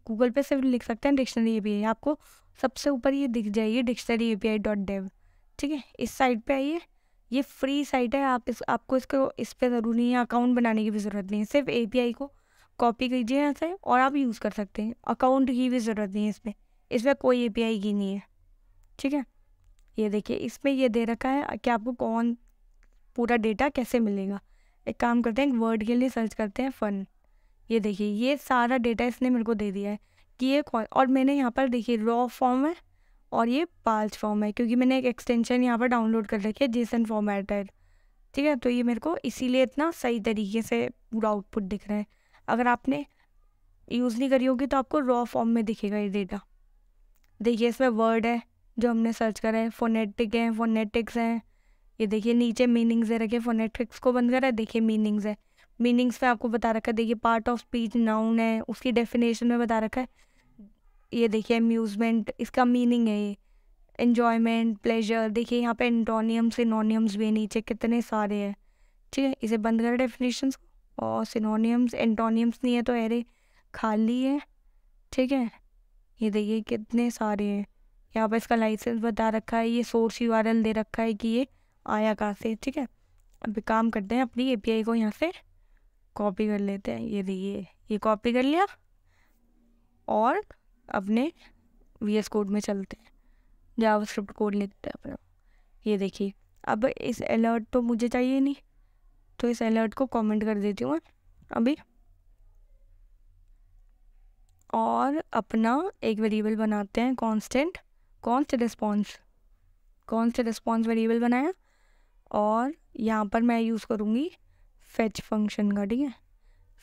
गूगल पे से लिख सकते हैं डिक्शनरी ए आपको सबसे ऊपर ये दिख जाइए डिक्शनरी ए डॉट डेव ठीक है इस साइट पे आइए ये फ्री साइट है आप इस आपको इसको इस पर ज़रूर नहीं है अकाउंट बनाने की भी ज़रूरत नहीं है सिर्फ ए को कॉपी कीजिए यहाँ से और आप यूज़ कर सकते हैं अकाउंट की भी ज़रूरत नहीं है इसमें इसमें कोई ए की नहीं है ठीक है ये देखिए इसमें ये दे रखा है कि आपको कौन पूरा डेटा कैसे मिलेगा एक काम करते हैं एक वर्ड के लिए सर्च करते हैं फ़न ये देखिए ये सारा डेटा इसने मेरे को दे दिया है कि ये कौन और मैंने यहाँ पर देखिए रॉ फॉर्म है और ये पार्च फॉर्म है क्योंकि मैंने एक एक्सटेंशन यहाँ पर डाउनलोड कर रखी है जेसन फॉर्मेटेड ठीक है तो ये मेरे को इसीलिए इतना सही तरीके से पूरा आउटपुट दिख रहा है अगर आपने यूज़ नहीं करी होगी तो आपको रॉ फॉर्म में दिखेगा ये डेटा देखिए इसमें वर्ड है जो हमने सर्च करा है फोनेटिक हैं फोनेटिक्स हैं ये देखिए नीचे मीनिंग्स दे रखे फोनेटिक्स को बंद करा है देखिए मीनिंग्स है मीनिंग्स में आपको बता रखा है देखिए पार्ट ऑफ स्पीच नाउन है उसकी डेफिनेशन में बता रखा है ये देखिए अम्यूज़मेंट इसका मीनिंग है ये इन्जॉयमेंट प्लेजर देखिए यहाँ पे एंटोनियम सिनोनियम्स भी नीचे कितने सारे हैं ठीक है इसे बंद करें डेफिनेशन और सिनोनियम्स एंटोनियम्स नहीं है तो अरे खाली है ठीक है ये देखिए कितने सारे हैं यहाँ पर इसका लाइसेंस बता रखा है ये सोर्स यू दे रखा है कि ये आया कहाँ से ठीक है अब काम करते हैं अपनी ए को यहाँ से कॉपी कर लेते हैं ये देखिए ये कॉपी कर लिया और अपने वी एस कोड में चलते हैं जावा स्क्रिप्ट कोड लेते हैं अपना ये देखिए अब इस अलर्ट तो मुझे चाहिए नहीं तो इस अलर्ट को कमेंट कर देती हूँ मैं अभी और अपना एक वेरिएबल बनाते हैं कांस्टेंट कौन से रिस्पॉन्स कौन से रिस्पॉन्स वेरिएबल बनाया और यहाँ पर मैं यूज़ करूँगी फेच फंक्शन का ठीक है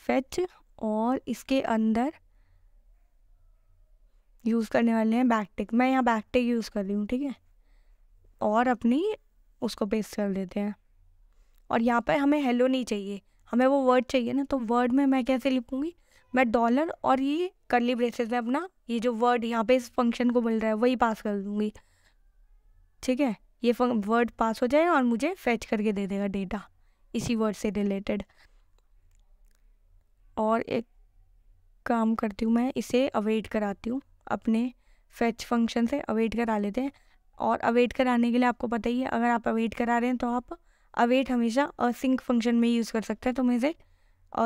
फेच और इसके अंदर यूज़ करने वाले हैं बैकटेक मैं यहाँ बैकटिक यूज़ कर रही हूँ ठीक है और अपनी उसको पेस्ट कर देते हैं और यहाँ पर हमें हेलो नहीं चाहिए हमें वो वर्ड चाहिए ना तो वर्ड में मैं कैसे लिखूँगी मैं डॉलर और ये करली ब्रेसेस में अपना ये जो वर्ड यहाँ पे इस फंक्शन को मिल रहा है वही पास कर दूँगी ठीक है ये वर्ड पास हो जाएगा और मुझे फेच करके दे देगा डेटा इसी वर्ड से रिलेटेड और एक काम करती हूँ मैं इसे अवेट कराती हूँ अपने फेच फंक्शन से अवेट करा लेते हैं और अवेट कराने के लिए आपको पता ही है अगर आप अवेट करा रहे हैं तो आप अवेट हमेशा असिंक फंक्शन में यूज़ कर सकते हैं तो मैं इसे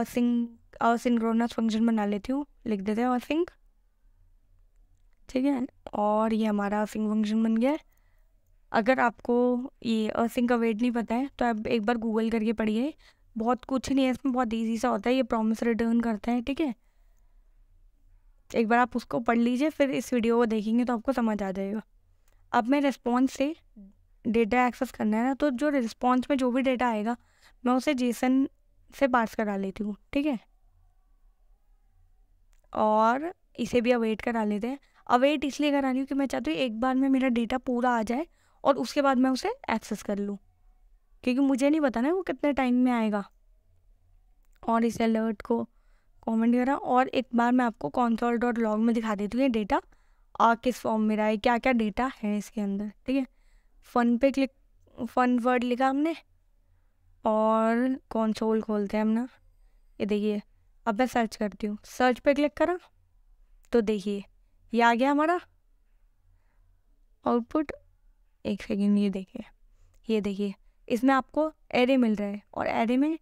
असिंक सिंक्रोनस फंक्शन बना लेती हूँ लिख देते हैं और सिंक ठीक है और ये हमारा असिंक फंक्शन बन गया है अगर आपको ये अर्सिंग का वेट नहीं पता है तो आप एक बार गूगल करके पढ़िए बहुत कुछ नहीं है इसमें बहुत ईजी सा होता है ये प्रॉमिस रिटर्न करता है ठीक है एक बार आप उसको पढ़ लीजिए फिर इस वीडियो को देखेंगे तो आपको समझ आ जाएगा अब मैं रिस्पॉन्स से डेटा एक्सेस करना है ना तो जो रिस्पॉन्स में जो भी डेटा आएगा मैं उसे जेसन से पास करा लेती हूँ ठीक है और इसे भी अवेट करा लेते हैं अवेट इसलिए करा रही हूँ कि मैं चाहती हूँ एक बार में मेरा डेटा पूरा आ जाए और उसके बाद मैं उसे एक्सेस कर लूँ क्योंकि मुझे नहीं पता ना वो कितने टाइम में आएगा और इस अलर्ट को कमेंट करा और एक बार मैं आपको कॉन्सोल डॉट लॉग में दिखा देती हूँ ये डेटा आ किस फॉर्म में रहा है क्या क्या डेटा है इसके अंदर ठीक है फ़न पे क्लिक फन वर्ड लिखा हमने और कॉन्सोल खोलते हैं हम ना ये देखिए अब मैं सर्च करती हूँ सर्च पे क्लिक करा तो देखिए ये आ गया हमारा आउटपुट एक सेकेंड ये देखिए ये देखिए इसमें आपको एरे मिल रहा है और एरे में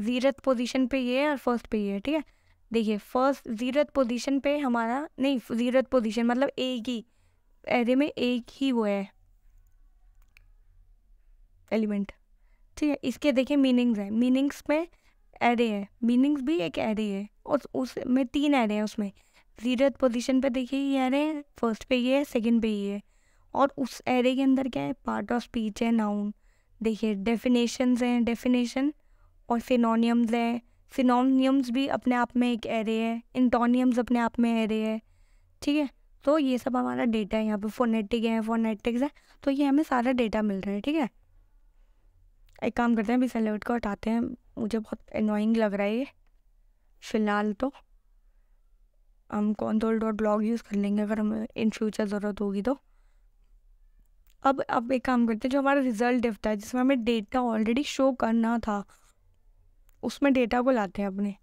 ज़ीरत पोजीशन पे ये है और फर्स्ट पे ये है ठीक है देखिए फर्स्ट ज़ीरत पोजीशन पे हमारा नहीं ज़ीरत पोजीशन मतलब एक ही एरे में एक ही वो है एलिमेंट ठीक है इसके देखिए मीनिंग्स है मीनिंग्स में एरे है मीनिंग्स भी एक एरे है और उसमें तीन एरे हैं उसमें जीरो पोजीशन पे देखिए ये एरे हैं फर्स्ट पे ये है सेकंड पे ये है और उस एरे के अंदर क्या है पार्ट ऑफ स्पीच है नाउन देखिए डेफिनेशंस हैं डेफिनेशन और सिनोनियम्स हैं सिनोनियम्स भी अपने आप में एक एरे है इंटोनियम्स अपने आप में एरे है ठीक है तो ये सब हमारा डेटा है यहाँ पे फोनेटिक है फोनेटिक्स है तो ये हमें सारा डेटा मिल रहा है ठीक है एक काम करते हैं अभी सेलेक्ट को हटाते हैं मुझे बहुत अनोइंग लग रहा है ये फ़िलहाल तो हम तो डॉट ब्लॉग यूज़ कर लेंगे अगर हमें इन फ्यूचर ज़रूरत होगी तो अब अब एक काम करते हैं जो हमारा रिजल्ट डिफ्ट है जिसमें हमें डेटा ऑलरेडी शो करना था उसमें डेटा को लाते हैं अपने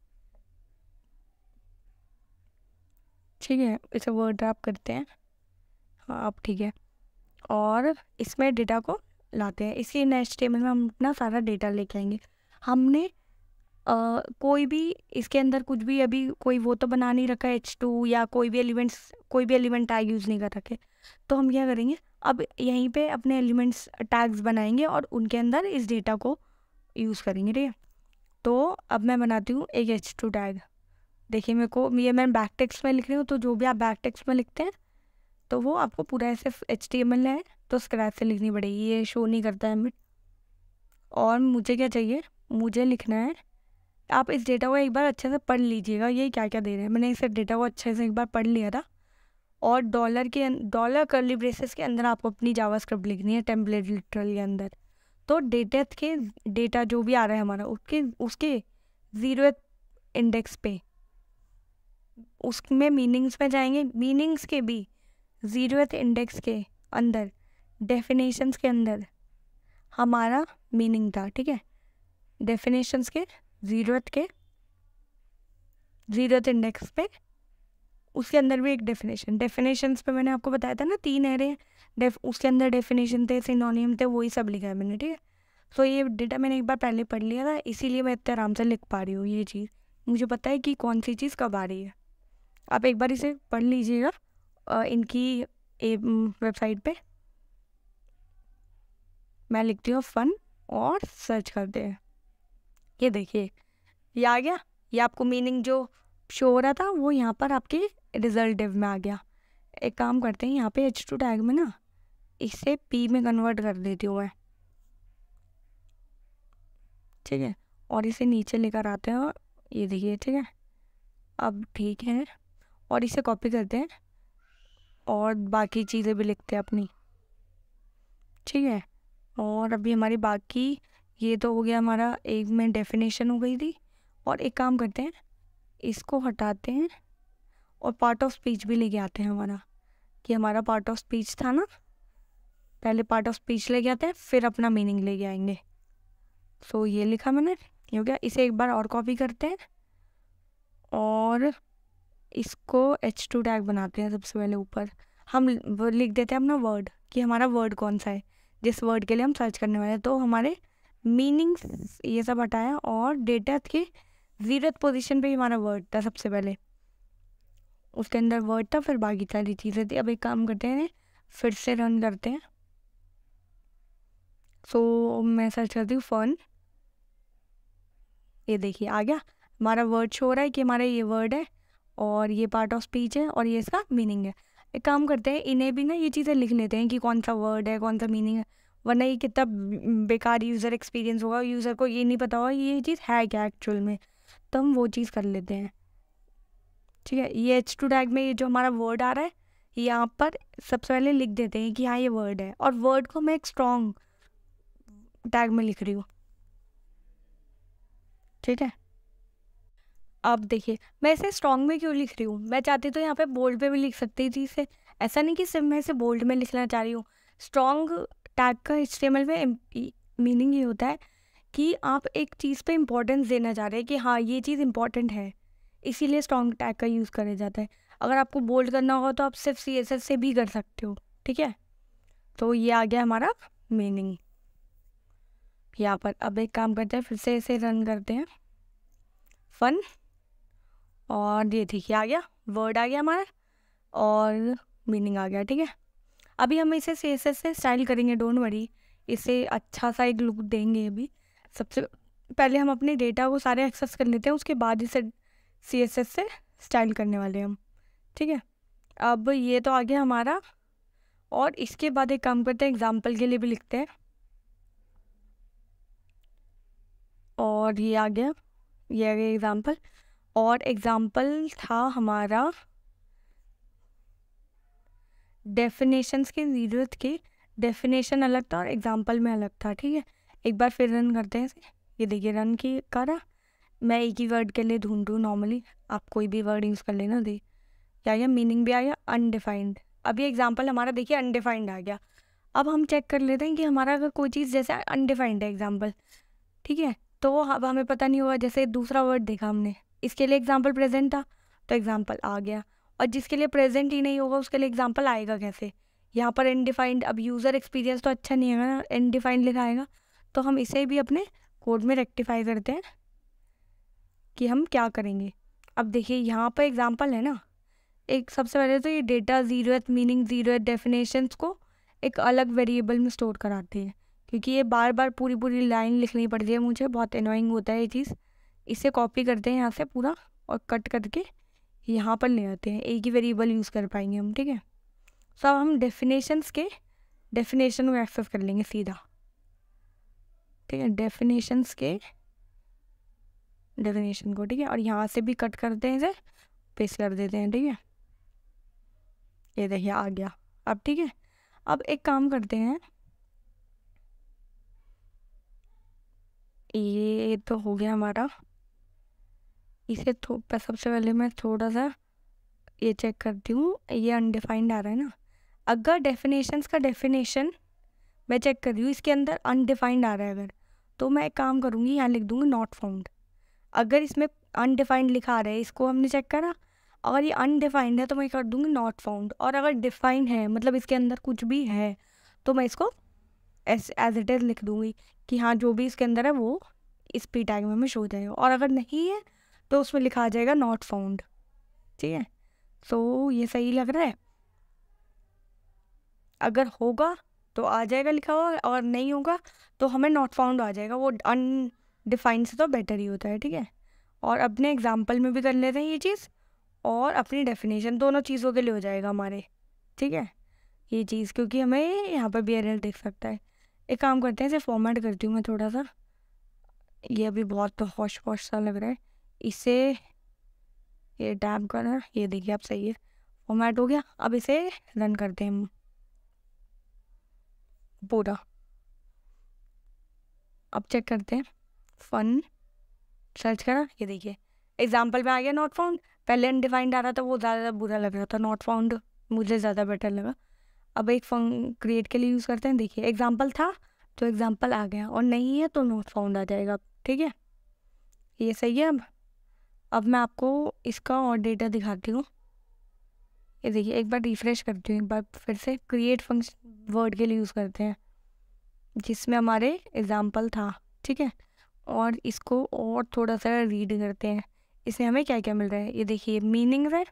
ठीक है इसे वर्ड ड्राप करते हैं हाँ अब ठीक है और इसमें डेटा को लाते हैं इसलिए नेक्स्ट टेबल में हम अपना सारा डेटा लेके आएंगे हमने Uh, कोई भी इसके अंदर कुछ भी अभी कोई वो तो बना नहीं रखा एच टू या कोई भी एलिमेंट्स कोई भी एलिमेंट टैग यूज़ नहीं कर रखे तो हम क्या करेंगे अब यहीं पे अपने एलिमेंट्स टैग्स बनाएंगे और उनके अंदर इस डेटा को यूज़ करेंगे ठीक है तो अब मैं बनाती हूँ एक एच टू टैग देखिए मेरे को ये मैं बैक टेक्स में लिख रही हूँ तो जो भी आप बैक टेक्स में लिखते हैं तो वो आपको पूरा ऐसे एच टी एम एल है तो स्क्रैच से लिखनी पड़ेगी ये शो नहीं करता है और मुझे क्या चाहिए मुझे लिखना है आप इस डेटा को एक बार अच्छे से पढ़ लीजिएगा ये क्या क्या दे रहे हैं मैंने इस डेटा को अच्छे से एक बार पढ़ लिया था और डॉलर के डॉलर करली ब्रेसेस के अंदर आपको अपनी जावास्क्रिप्ट लिखनी है टेम्पलेट लिटरल के अंदर तो डेटा के डेटा जो भी आ रहा है हमारा उसके उसके ज़ीरो इंडेक्स पे उसमें मीनिंग्स में जाएंगे मीनिंग्स के भी ज़ीरो इंडेक्स के अंदर डेफिनेशंस के अंदर हमारा मीनिंग था ठीक है डेफिनेशंस के ज़ीरोथ के ज़ीरोथ इंडेक्स पे उसके अंदर भी एक डेफिनेशन डेफिनेशंस पे मैंने आपको बताया था ना तीन एरे डेफ उसके अंदर डेफिनेशन थे सिनोनियम थे वही सब लिखा है मैंने ठीक है सो ये डेटा मैंने एक बार पहले पढ़ लिया था इसीलिए मैं इतने आराम से लिख पा रही हूँ ये चीज़ मुझे पता है कि कौन सी चीज़ कब आ रही है आप एक बार इसे पढ़ लीजिएगा इनकी वेबसाइट पे मैं लिखती हूँ फन और सर्च करते हैं ये देखिए ये आ गया ये आपको मीनिंग जो शो हो रहा था वो यहाँ पर आपके रिजल्ट डिव में आ गया एक काम करते हैं यहाँ पे एच टू टैग में ना इसे पी में कन्वर्ट कर देती हूँ मैं ठीक है और इसे नीचे लेकर आते हैं और ये देखिए ठीक है अब ठीक है और इसे कॉपी करते हैं और बाकी चीज़ें भी लिखते हैं अपनी ठीक है और अभी हमारी बाकी ये तो हो गया हमारा एक में डेफिनेशन हो गई थी और एक काम करते हैं इसको हटाते हैं और पार्ट ऑफ स्पीच भी लेके आते हैं हमारा कि हमारा पार्ट ऑफ स्पीच था ना पहले पार्ट ऑफ स्पीच लेके आते हैं फिर अपना मीनिंग लेके आएंगे सो so, ये लिखा मैंने ये हो गया इसे एक बार और कॉपी करते हैं और इसको एच टू टैग बनाते हैं सबसे पहले ऊपर हम लिख देते हैं अपना वर्ड कि हमारा वर्ड कौन सा है जिस वर्ड के लिए हम सर्च करने वाले हैं तो हमारे मीनिंग ये सब हटाया और डेटा के जीरत पोजीशन पे ही हमारा वर्ड था सबसे पहले उसके अंदर वर्ड था फिर बाकी सारी चीज़ें थी अब एक काम करते हैं फिर से रन करते हैं सो so, मैं सर्च करती हूँ फ़न ये देखिए आ गया हमारा वर्ड शो रहा है कि हमारा ये वर्ड है और ये पार्ट ऑफ स्पीच है और ये इसका मीनिंग है एक काम करते हैं इन्हें भी ना ये चीज़ें लिख लेते हैं कि कौन सा वर्ड है कौन सा मीनिंग है वरना ये कितना बेकार यूज़र एक्सपीरियंस होगा यूज़र को ये नहीं पता होगा ये चीज़ है क्या एक्चुअल में तो हम वो चीज़ कर लेते हैं ठीक है ये एच टू टैग में ये जो हमारा वर्ड आ रहा है यहाँ पर सबसे पहले लिख देते हैं कि हाँ ये वर्ड है और वर्ड को मैं एक स्ट्रॉन्ग टैग में लिख रही हूँ ठीक है अब देखिए मैं इसे स्ट्रॉन्ग में क्यों लिख रही हूँ मैं चाहती तो यहाँ पे बोल्ड पे भी लिख सकती थी इसे ऐसा नहीं कि सिर्फ मैं इसे बोल्ड में लिखना चाह रही हूँ स्ट्रॉन्ग टैग का एच में मीनिंग ये होता है कि आप एक चीज़ पे इम्पोर्टेंस देना चाह रहे हैं कि हाँ ये चीज़ इम्पॉर्टेंट है इसीलिए स्ट्रॉन्ग टैग का यूज़ करा जाता है अगर आपको बोल्ड करना होगा तो आप सिर्फ सी एस एस से भी कर सकते हो ठीक है तो ये आ गया हमारा मीनिंग यहाँ पर अब एक काम करते हैं फिर से इसे रन करते हैं फन और ये ठीक है आ गया वर्ड आ गया हमारा और मीनिंग आ गया ठीक है अभी हम इसे फेसेस से, से स्टाइल करेंगे डोंट वरी इसे अच्छा सा एक लुक देंगे अभी सबसे पहले हम अपने डेटा को सारे एक्सेस कर लेते हैं उसके बाद इसे सी एस एस से स्टाइल करने वाले हम ठीक है अब ये तो आ गया हमारा और इसके बाद एक काम करते हैं एग्ज़ाम्पल के लिए भी लिखते हैं और ये आ गया ये आ गया एग्ज़ाम्पल और एग्ज़ाम्पल था हमारा डेफिनेशंस की ज़रूरत की डेफिनेशन अलग था और एग्जाम्पल में अलग था ठीक है एक बार फिर रन करते हैं ये देखिए रन की करा मैं एक ही वर्ड के लिए ढूंढूँ नॉर्मली आप कोई भी वर्ड यूज़ कर लेना दी क्या आया मीनिंग भी आया अनडिफाइंड अब ये एग्जाम्पल हमारा देखिए अनडिफाइंड आ गया अब हम चेक कर लेते हैं कि हमारा अगर कोई चीज़ जैसे अनडिफाइंड है एग्जाम्पल ठीक है तो अब हमें पता नहीं हुआ जैसे दूसरा वर्ड देखा हमने इसके लिए एग्जाम्पल प्रेजेंट था तो एग्जाम्पल आ गया और जिसके लिए प्रेजेंट ही नहीं होगा उसके लिए एग्जाम्पल आएगा कैसे यहाँ पर इनडिफाइंड अब यूज़र एक्सपीरियंस तो अच्छा नहीं है ना इनडिफाइंड लिखा आएगा तो हम इसे भी अपने कोड में रेक्टिफाई करते हैं कि हम क्या करेंगे अब देखिए यहाँ पर एग्जाम्पल है ना एक सबसे पहले तो ये data zero meaning zero definitions को एक अलग वेरिएबल में स्टोर कराते हैं क्योंकि ये बार बार पूरी पूरी लाइन लिखनी पड़ती है मुझे बहुत अनोइंग होता है ये चीज़ इसे कॉपी करते हैं यहाँ से पूरा और कट करके यहाँ पर ले आते हैं एक ही वेरिएबल यूज़ कर पाएंगे हम ठीक है सो अब हम डेफिनेशंस के डेफिनेशन को एक्सेस कर लेंगे सीधा ठीक है डेफिनेशंस के डेफिनेशन को ठीक है और यहाँ से भी कट करते हैं इसे पेस्ट कर देते हैं ठीक है ये देखिए आ गया अब ठीक है अब एक काम करते हैं ये तो हो गया हमारा इसे सबसे पहले मैं थोड़ा सा ये चेक करती हूँ ये अनडिफाइंड आ रहा है ना अगर डेफिनेशंस का डेफिनेशन मैं चेक कर रही हूँ इसके अंदर अनडिफाइंड आ रहा है अगर तो मैं एक काम करूँगी यहाँ लिख दूँगी नॉट फाउंड अगर इसमें अनडिफाइंड लिखा रहा है इसको हमने चेक करा अगर ये अनडिफाइंड है तो मैं कर दूँगी नॉट फाउंड और अगर डिफाइंड है मतलब इसके अंदर कुछ भी है तो मैं इसको एस एज इट इज़ लिख दूँगी कि हाँ जो भी इसके अंदर है वो इस पी टैग में हमें शो जाएगा और अगर नहीं है तो उसमें लिखा आ जाएगा नॉट फाउंड ठीक है सो ये सही लग रहा है अगर होगा तो आ जाएगा लिखा हुआ और नहीं होगा तो हमें नॉट फाउंड आ जाएगा वो अनडिफाइंड से तो बेटर ही होता है ठीक है और अपने एग्जाम्पल में भी कर लेते हैं ये चीज़ और अपनी डेफिनेशन दोनों चीज़ों के लिए हो जाएगा हमारे ठीक है ये चीज़ क्योंकि हमें यहाँ पर बी एल देख सकता है एक काम करते हैं इसे फॉर्मेट करती हूँ मैं थोड़ा सा ये अभी बहुत हौश पौश सा लग रहा है इसे ये टैप करना ये देखिए आप सही है फॉर्मेट हो गया अब इसे रन करते हैं पूरा अब चेक करते हैं फन सर्च करा ये देखिए एग्जाम्पल में आ गया नॉट फाउंड पहले अनडिफाइंड आ रहा था वो ज़्यादा बुरा लग रहा था नॉट फाउंड मुझे ज़्यादा बेटर लगा अब एक फन क्रिएट के लिए यूज़ करते हैं देखिए एग्जाम्पल था तो एग्जाम्पल आ गया और नहीं है तो नॉट फाउंड आ जाएगा ठीक है ये सही है अब अब मैं आपको इसका और डेटा दिखाती हूँ ये देखिए एक बार रिफ़्रेश करती हूँ एक बार फिर से क्रिएट फंक्शन वर्ड के लिए यूज़ करते हैं जिसमें हमारे एग्ज़ाम्पल था ठीक है और इसको और थोड़ा सा रीड करते हैं इसमें हमें क्या क्या मिल रहा है ये देखिए मीनिंग्स है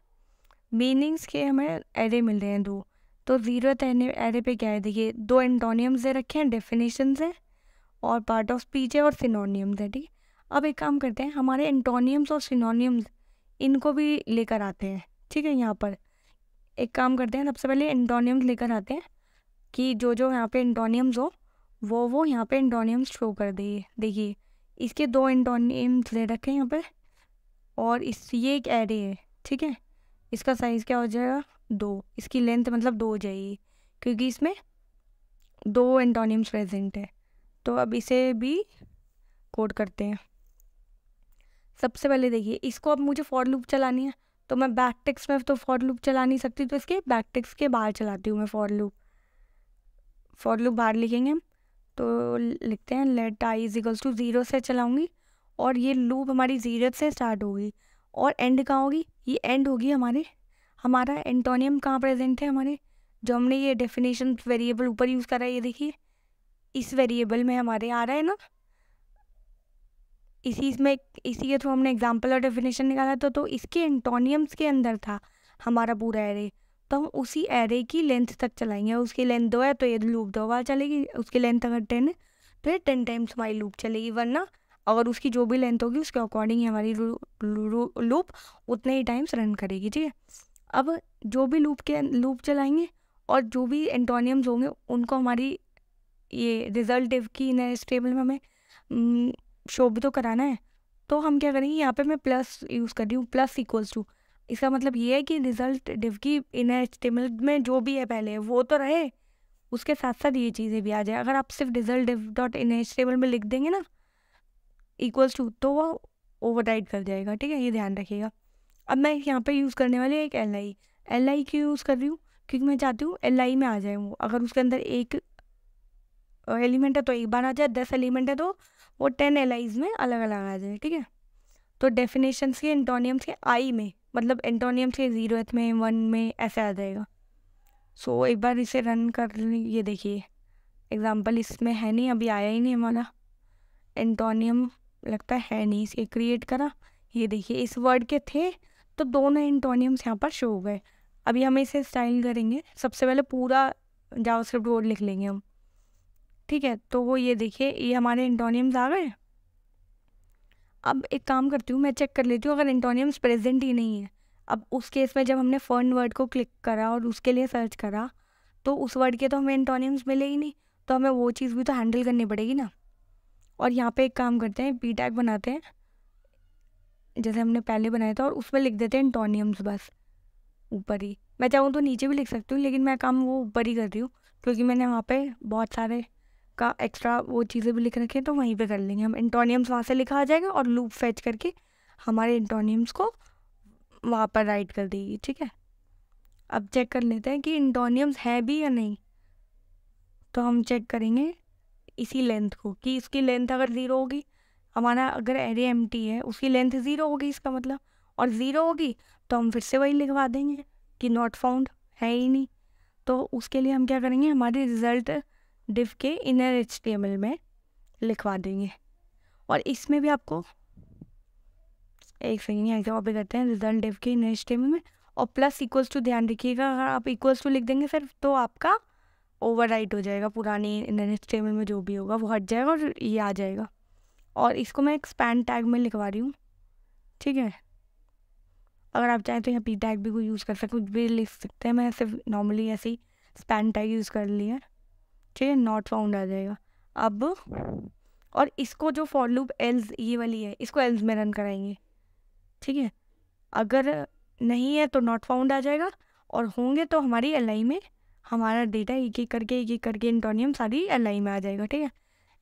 मीनिंग्स के हमें एरे मिल रहे हैं दो तो ज़ीरो एरे पे क्या है देखिए दो एंटोनियम्स दे रखे हैं डेफिनेशन है और पार्ट ऑफ स्पीच है और सिनोनियम्स है ठीक है अब एक काम करते हैं हमारे एंटोनियम्स और सिनोनियम्स इनको भी लेकर आते हैं ठीक है यहाँ पर एक काम करते हैं सबसे पहले एंटोनियम्स लेकर आते हैं कि जो जो यहाँ पे एंटोनियम्स हो वो वो यहाँ पे एंटोनियम्स शो कर दिए देखिए इसके दो एंटोनियम्स ले रखे हैं यहाँ पर और इस ये एक एरे है ठीक है इसका साइज़ क्या हो जाएगा दो इसकी लेंथ मतलब दो हो जाएगी क्योंकि इसमें दो एंटोनियम्स प्रेजेंट है तो अब इसे भी कोड करते हैं सबसे पहले देखिए इसको अब मुझे फॉर लूप चलानी है तो मैं बैक टेक्स में तो फॉर लूप चला नहीं सकती तो इसके बैक टेक्स के बाहर चलाती हूँ मैं फॉर लूप फॉर लूप बाहर लिखेंगे तो लिखते हैं let I is equals to zero से चलाऊँगी और ये लूप हमारी ज़ीरो से स्टार्ट होगी और एंड कहाँ होगी ये एंड होगी हमारे हमारा एंटोनियम कहाँ प्रेजेंट है हमारे जो हमने ये डेफिनेशन वेरिएबल ऊपर यूज़ करा है ये देखिए इस वेरिएबल में हमारे आ रहा है ना इसी में इसी के थ्रू हमने एग्जाम्पल और डेफिनेशन निकाला था तो इसके एंटोनियम्स के अंदर था हमारा पूरा एरे तो हम उसी एरे की लेंथ तक चलाएंगे उसकी लेंथ दो है तो ये लूप दो बार चलेगी उसकी लेंथ अगर टेन है तो ये टेन टाइम्स हमारी लूप चलेगी वरना अगर उसकी जो भी लेंथ होगी उसके अकॉर्डिंग ही हमारी लूप उतने ही टाइम्स रन करेगी ठीक है अब जो भी लूप के लूप चलाएंगे और जो भी एंटोनियम्स होंगे उनको हमारी ये रिजल्ट की नेक्स्ट टेबल में हमें हम्म, शो भी तो कराना है तो हम क्या करेंगे यहाँ पे मैं प्लस यूज़ कर रही हूँ प्लस इक्वल्स टू इसका मतलब ये है कि रिजल्ट डिव की इन एच में जो भी है पहले वो तो रहे उसके साथ साथ ये चीज़ें भी आ जाए अगर आप सिर्फ result div dot in H table में लिख देंगे ना इक्वल्स टू तो वो ओवर कर जाएगा ठीक है ये ध्यान रखिएगा अब मैं यहाँ पे यूज़ करने वाली एक एल आई एल आई क्यों यूज़ कर रही हूँ क्योंकि मैं चाहती हूँ एल आई में आ जाए वो अगर उसके अंदर एक एलिमेंट है तो एक बार आ जाए दस एलिमेंट है तो वो टेन एलाइज में अलग अलग आ जाए ठीक है तो डेफिनेशंस के एंटोनियम्स के आई में मतलब एंटोनियम्स के ज़ीरो में वन में ऐसे आ जाएगा सो so, एक बार इसे रन कर ये देखिए एग्ज़ाम्पल इसमें है नहीं अभी आया ही नहीं हमारा एंटोनियम लगता है नहीं इसे क्रिएट करा ये देखिए इस वर्ड के थे तो दोनों एंटोनियम्स यहाँ पर शो हो गए अभी हम इसे स्टाइल करेंगे सबसे पहले पूरा जावास्क्रिप्ट वर्ड लिख लेंगे हम ठीक है तो वो ये देखिए ये हमारे इंटोनियम्स आ गए अब एक काम करती हूँ मैं चेक कर लेती हूँ अगर इंटोनियम्स प्रेजेंट ही नहीं है अब उस केस में जब हमने फर्न वर्ड को क्लिक करा और उसके लिए सर्च करा तो उस वर्ड के तो हमें इंटोनियम्स मिले ही नहीं तो हमें वो चीज़ भी तो हैंडल करनी पड़ेगी ना और यहाँ पे एक काम करते हैं पी टैग बनाते हैं जैसे हमने पहले बनाया था और उसमें लिख देते हैं इंटोनियम्स बस ऊपर ही मैं चाहूँ तो नीचे भी लिख सकती हूँ लेकिन मैं काम वो ऊपर ही कर रही हूँ क्योंकि मैंने वहाँ पे बहुत सारे का एक्स्ट्रा वो चीज़ें भी लिख रखी हैं तो वहीं पे कर लेंगे हम इंटोनियम्स वहाँ से लिखा आ जाएगा और लूप फेच करके हमारे इंटोनियम्स को वहाँ पर राइट कर देगी ठीक है अब चेक कर लेते हैं कि इंटोनियम्स है भी या नहीं तो हम चेक करेंगे इसी लेंथ को कि इसकी लेंथ अगर ज़ीरो होगी हमारा अगर एरे एम है उसकी लेंथ ज़ीरो होगी इसका मतलब और ज़ीरो होगी तो हम फिर से वही लिखवा देंगे कि नॉट फाउंड है ही नहीं तो उसके लिए हम क्या करेंगे हमारे रिज़ल्ट डिव के इनर एच में लिखवा देंगे और इसमें भी आपको एक सही यहाँ क्या भी करते हैं रिजल्ट डिव के इनर एच में और प्लस इक्वल्स टू ध्यान रखिएगा अगर आप इक्वल्स टू लिख देंगे सिर्फ तो आपका ओवर हो जाएगा पुरानी इनर एच एल में जो भी होगा वो हट जाएगा और ये आ जाएगा और इसको मैं एक स्पैन टैग में लिखवा रही हूँ ठीक है अगर आप चाहें तो यहाँ पी टैग भी कोई यूज़ कर सकते कुछ भी लिख सकते हैं मैं सिर्फ नॉर्मली ऐसे ही स्पैन टैग यूज़ कर लिया ठीक है नॉट फाउंड आ जाएगा अब और इसको जो फॉर लूप एल्स ये वाली है इसको एल्स में रन कराएंगे ठीक है अगर नहीं है तो नॉट फाउंड आ जाएगा और होंगे तो हमारी एल में हमारा डेटा एक एक करके एक एक करके इंटोनियम सारी एल में आ जाएगा ठीक है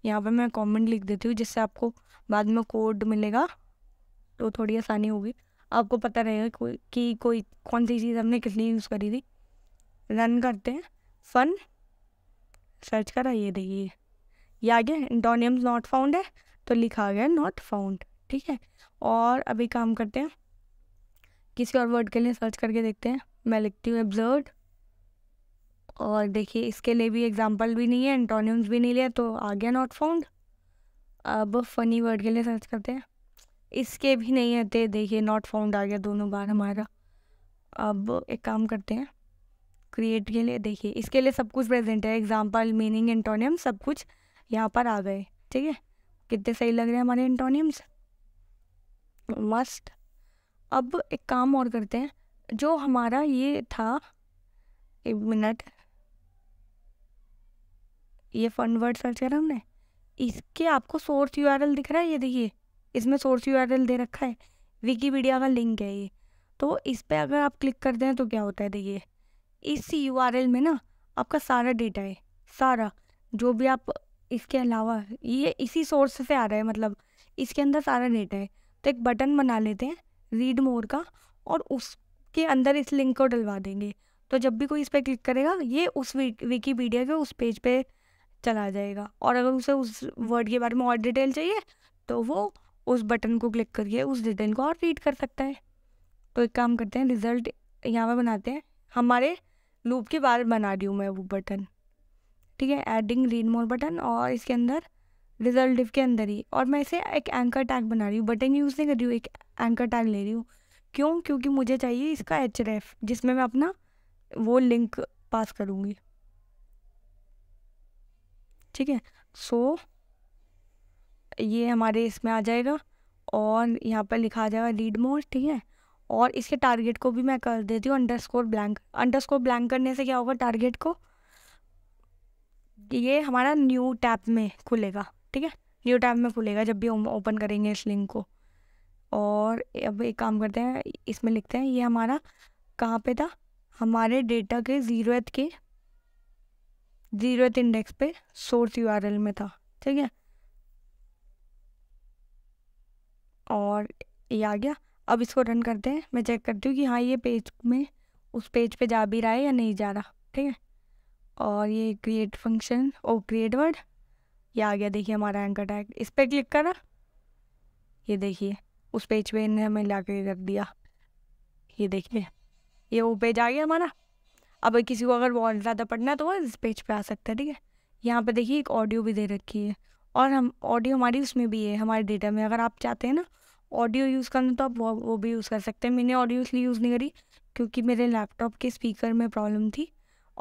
यहाँ पर मैं कॉमेंट लिख देती हूँ जिससे आपको बाद में कोड मिलेगा तो थोड़ी आसानी होगी आपको पता रहेगा कोई कि कोई कौन सी चीज़ हमने कितनी यूज़ करी थी रन करते हैं फन सर्च करा ये देखिए ये आ गया इंटोनियम्स नॉट फाउंड है तो लिखा गया नॉट फाउंड ठीक है और अभी काम करते हैं किसी और वर्ड के लिए सर्च करके देखते हैं मैं लिखती हूँ एब्जर्ड और देखिए इसके लिए भी एग्जाम्पल भी नहीं है एंटोनियम्स भी नहीं लिया तो आ गया नॉट फाउंड अब फ़नी वर्ड के लिए सर्च करते हैं इसके भी नहीं आते देखिए नॉट फाउंड आ गया दोनों बार हमारा अब एक काम करते हैं क्रिएट के लिए देखिए इसके लिए सब कुछ प्रेजेंट है एग्जाम्पल मीनिंग एंटोनियम सब कुछ यहाँ पर आ गए ठीक है कितने सही लग रहे हैं हमारे एंटोनियम्स मस्ट अब एक काम और करते हैं जो हमारा ये था एक मिनट ये फन वर्ड सर्च करा हमने इसके आपको सोर्स यूआरएल दिख रहा है ये देखिए इसमें सोर्स यूआरएल दे रखा है विकीपीडिया का लिंक है ये तो इस पर अगर आप क्लिक करते हैं तो क्या होता है देखिए इसी यू में ना आपका सारा डेटा है सारा जो भी आप इसके अलावा ये इसी सोर्स से आ रहा है मतलब इसके अंदर सारा डेटा है तो एक बटन बना लेते हैं रीड मोर का और उसके अंदर इस लिंक को डलवा देंगे तो जब भी कोई इस पर क्लिक करेगा ये उस विकीपीडिया के उस पेज पे चला जाएगा और अगर उसे उस वर्ड के बारे में और डिटेल चाहिए तो वो उस बटन को क्लिक करके उस डिटेल को और रीड कर सकता है तो एक काम करते हैं रिज़ल्ट यहाँ पर बनाते हैं हमारे लूप के बाहर बना रही हूँ मैं वो बटन ठीक है एडिंग रीड मोर बटन और इसके अंदर रिजल्ट डिव के अंदर ही और मैं इसे एक एंकर टैग बना रही हूँ बटन यूज़ नहीं कर रही हूँ एक एंकर टैग ले रही हूँ क्यों क्योंकि मुझे चाहिए इसका एच जिसमें मैं अपना वो लिंक पास करूँगी ठीक है सो ये हमारे इसमें आ जाएगा और यहाँ पर लिखा आ जाएगा रीड मोर ठीक है और इसके टारगेट को भी मैं कर देती हूँ underscore blank underscore blank करने से क्या होगा टारगेट को ये हमारा न्यू टैप में खुलेगा ठीक है न्यू टैप में खुलेगा जब भी ओपन करेंगे इस लिंक को और अब एक काम करते हैं इसमें लिखते हैं ये हमारा कहाँ पे था हमारे डेटा के जीरो के जीरो इंडेक्स पे सोर्स यूआरएल में था ठीक है और ये आ गया अब इसको रन करते हैं मैं चेक करती हूँ कि हाँ ये पेज में उस पेज पे जा भी रहा है या नहीं जा रहा ठीक है और ये क्रिएट फंक्शन ओ क्रिएट वर्ड ये आ गया देखिए हमारा एंकर टैग इस पर क्लिक करा ये देखिए उस पेज पे इन्हें हमें ला के रख दिया ये देखिए ये वो पेज आ गया हमारा अब किसी को अगर बहुत ज़्यादा पढ़ना है तो वो इस पेज पे आ सकता है ठीक है यहाँ पर देखिए एक ऑडियो भी दे रखी है और हम ऑडियो हमारी उसमें भी है हमारे डेटा में अगर आप चाहते हैं ना ऑडियो यूज़ करना तो आप वो वो भी यूज़ कर सकते हैं मैंने ऑडियो इसलिए यूज़ नहीं करी क्योंकि मेरे लैपटॉप के स्पीकर में प्रॉब्लम थी